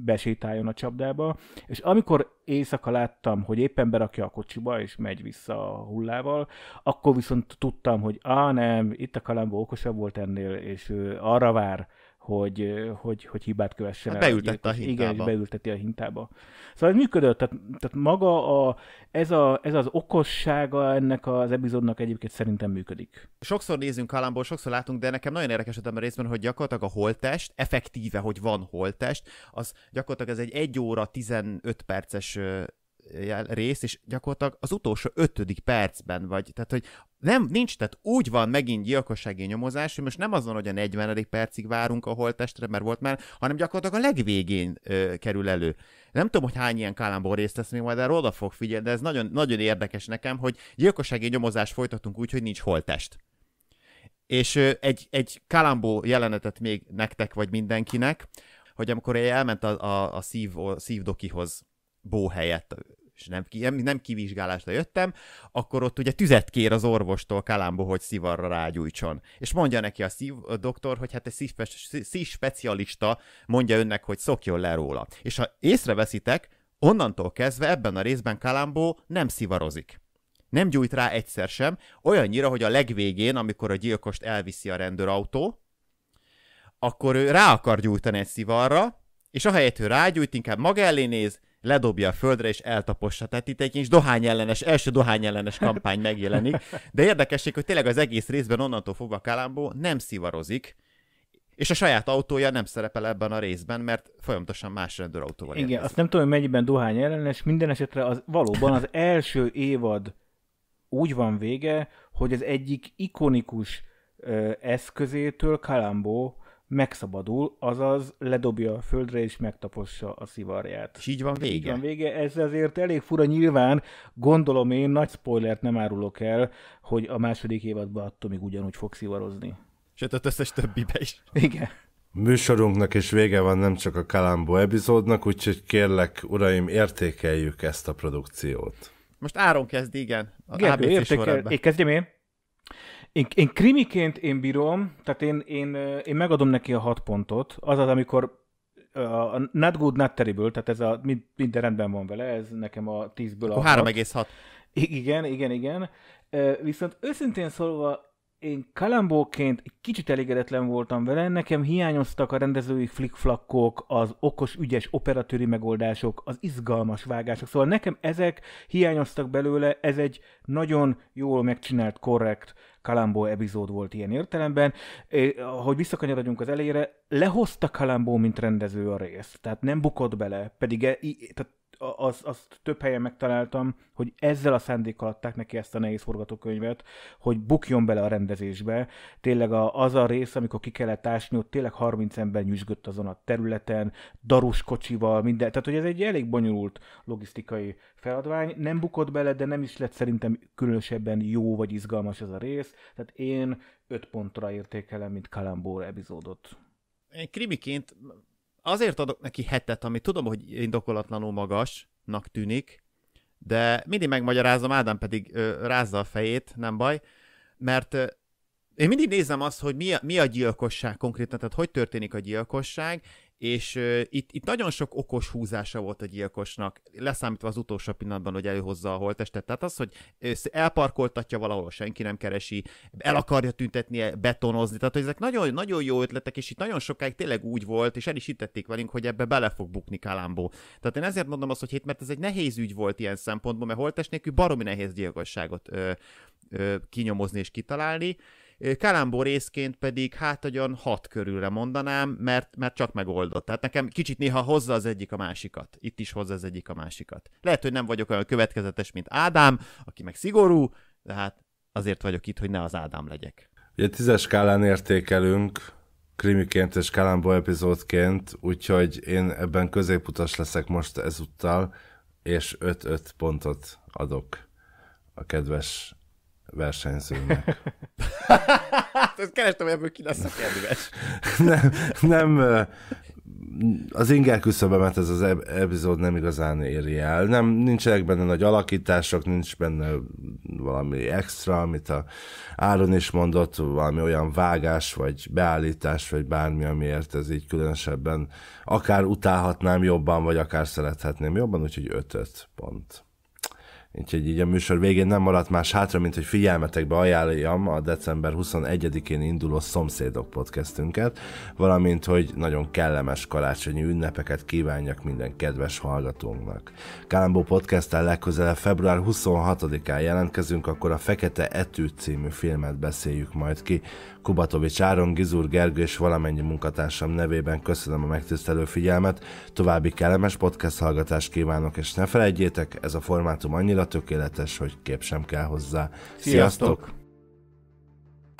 besétáljon a csapdába, és amikor éjszaka láttam, hogy éppen berakja a kocsiba, és megy vissza a hullával, akkor viszont tudtam, hogy á nem, itt a Kalambó okosabb volt ennél, és ő arra vár, hogy, hogy, hogy hibát kövessen hát el. Beültette a hintába. Igen, beülteti a hintába. Szóval ez működött, tehát, tehát maga a, ez, a, ez az okossága ennek az epizódnak egyébként szerintem működik. Sokszor nézünk Kalámból, sokszor látunk, de nekem nagyon érdekes a részben, hogy gyakorlatilag a holtest, effektíve, hogy van holtest, az gyakorlatilag ez egy 1 óra 15 perces rész, és gyakorlatilag az utolsó ötödik percben vagy, tehát hogy nem, nincs, tehát úgy van megint gyilkossági nyomozás, hogy most nem azon, hogy a 40. percig várunk a holttestre, mert volt már, hanem gyakorlatilag a legvégén ö, kerül elő. Nem tudom, hogy hány ilyen kálámból részt vesz, még majd, erről oda fog figyelni, de ez nagyon, nagyon érdekes nekem, hogy gyilkossági nyomozás folytatunk úgy, hogy nincs holttest. És ö, egy, egy kalambó jelenetet még nektek, vagy mindenkinek, hogy amikor elment a, a, a szív, a szívdokihoz bó helyett, és nem, ki, nem, nem kivizsgálásra jöttem, akkor ott ugye tüzet kér az orvostól Kalámbó, hogy szivarra rágyújtson. És mondja neki a, szív, a doktor, hogy hát egy szív specialista mondja önnek, hogy szokjon le róla. És ha észreveszitek, onnantól kezdve ebben a részben Kalámbó nem szivarozik. Nem gyújt rá egyszer sem, olyannyira, hogy a legvégén, amikor a gyilkost elviszi a rendőrautó, akkor ő rá akar gyújtani egy szivarra, és ahelyett, hogy rágyújt, inkább maga elé néz, ledobja a földre és eltapossa. Tehát itt egy kis dohányellenes, első dohányellenes kampány megjelenik. De érdekesség, hogy tényleg az egész részben onnantól fogva Kalambó nem szivarozik, és a saját autója nem szerepel ebben a részben, mert folyamatosan más rendőrautóval Igen, érkezik. azt nem tudom, hogy mennyiben dohány ellenes, minden esetre az valóban az első évad úgy van vége, hogy az egyik ikonikus ö, eszközétől Kalambó megszabadul, azaz ledobja a földre és megtapossa a szivarját. És így van vége. Így van vége. Ez azért elég fura nyilván, gondolom én, nagy spoilert nem árulok el, hogy a második évadban attól még ugyanúgy fog szivarozni. Sőt, hát az összes többibe is. Igen. Műsorunknak is vége van nem csak a Kalambó epizódnak, úgyhogy kérlek, uraim, értékeljük ezt a produkciót. Most Áron kezd, igen. A Gergő, értékel... Én kezdjem én? Én, én krimiként én bírom, tehát én, én, én megadom neki a hat pontot. Az az, amikor a not good, not terrible, tehát ez a, minden rendben van vele, ez nekem a 10-ből a 3,6. Igen, igen, igen. Viszont őszintén szólva én kalambóként egy kicsit elégedetlen voltam vele, nekem hiányoztak a rendezői flikflakkok, az okos, ügyes operatőri megoldások, az izgalmas vágások, szóval nekem ezek hiányoztak belőle, ez egy nagyon jól megcsinált, korrekt Kalambó epizód volt ilyen értelemben. Hogy visszakanyarodjunk az elejére, lehozta Kalambó, mint rendező a részt, tehát nem bukott bele, pedig e, tehát az, azt több helyen megtaláltam, hogy ezzel a szándékkal adták neki ezt a nehéz forgatókönyvet, hogy bukjon bele a rendezésbe. Tényleg a, az a rész, amikor ki kellett ásni, ott tényleg 30 ember nyüzsgött azon a területen, darus kocsival, minden. Tehát, hogy ez egy elég bonyolult logisztikai feladvány. Nem bukott bele, de nem is lett szerintem különösebben jó vagy izgalmas ez a rész. Tehát én 5 pontra értékelem, mint kalambóra epizódot. Én krimiként azért adok neki hetet, ami tudom, hogy indokolatlanul magasnak tűnik, de mindig megmagyarázom, Ádám pedig ö, rázza a fejét, nem baj, mert ö, én mindig nézem azt, hogy mi a, mi a gyilkosság konkrétan, tehát hogy történik a gyilkosság, és uh, itt, itt nagyon sok okos húzása volt a gyilkosnak, leszámítva az utolsó pillanatban, hogy előhozza a holttestet. Tehát az, hogy elparkoltatja valahol, senki nem keresi, el akarja tüntetni, e, betonozni. Tehát hogy ezek nagyon, nagyon jó ötletek, és itt nagyon sokáig tényleg úgy volt, és el is hitették velünk, hogy ebbe bele fog bukni Kalambó. Tehát én ezért mondom azt, hogy hét, mert ez egy nehéz ügy volt ilyen szempontból, mert holtest nélkül baromi nehéz gyilkosságot ö, ö, kinyomozni és kitalálni. Kalambó részként pedig hát olyan hat körülre mondanám, mert, mert csak megoldott. Tehát nekem kicsit néha hozza az egyik a másikat. Itt is hozza az egyik a másikat. Lehet, hogy nem vagyok olyan következetes, mint Ádám, aki meg szigorú, de hát azért vagyok itt, hogy ne az Ádám legyek. Ugye tízes skálán értékelünk, krimiként és Kalambó epizódként, úgyhogy én ebben középutas leszek most ezúttal, és 5-5 pontot adok a kedves versenyzőnek. Hát, ezt kerestem, ebből ki lesz a kedves. nem, nem, az inger küszöbemet ez az epizód nem igazán éri el. Nem, nincsenek benne nagy alakítások, nincs benne valami extra, amit a Áron is mondott, valami olyan vágás, vagy beállítás, vagy bármi, amiért ez így különösebben akár utálhatnám jobban, vagy akár szerethetném jobban, úgyhogy ötöt pont. Úgyhogy így a műsor végén nem maradt más hátra, mint hogy figyelmetekbe ajánljam a december 21-én induló Szomszédok podcastünket, valamint, hogy nagyon kellemes karácsonyi ünnepeket kívánjak minden kedves hallgatónknak. Kálambó podcasttel legközelebb február 26-án jelentkezünk, akkor a Fekete Etű című filmet beszéljük majd ki, Kubatovics Áron, Gizur Gergő és valamennyi munkatársam nevében köszönöm a megtisztelő figyelmet, további kellemes podcast hallgatást kívánok, és ne felejtjétek, ez a formátum annyira tökéletes, hogy kép sem kell hozzá. Sziasztok! Sziasztok!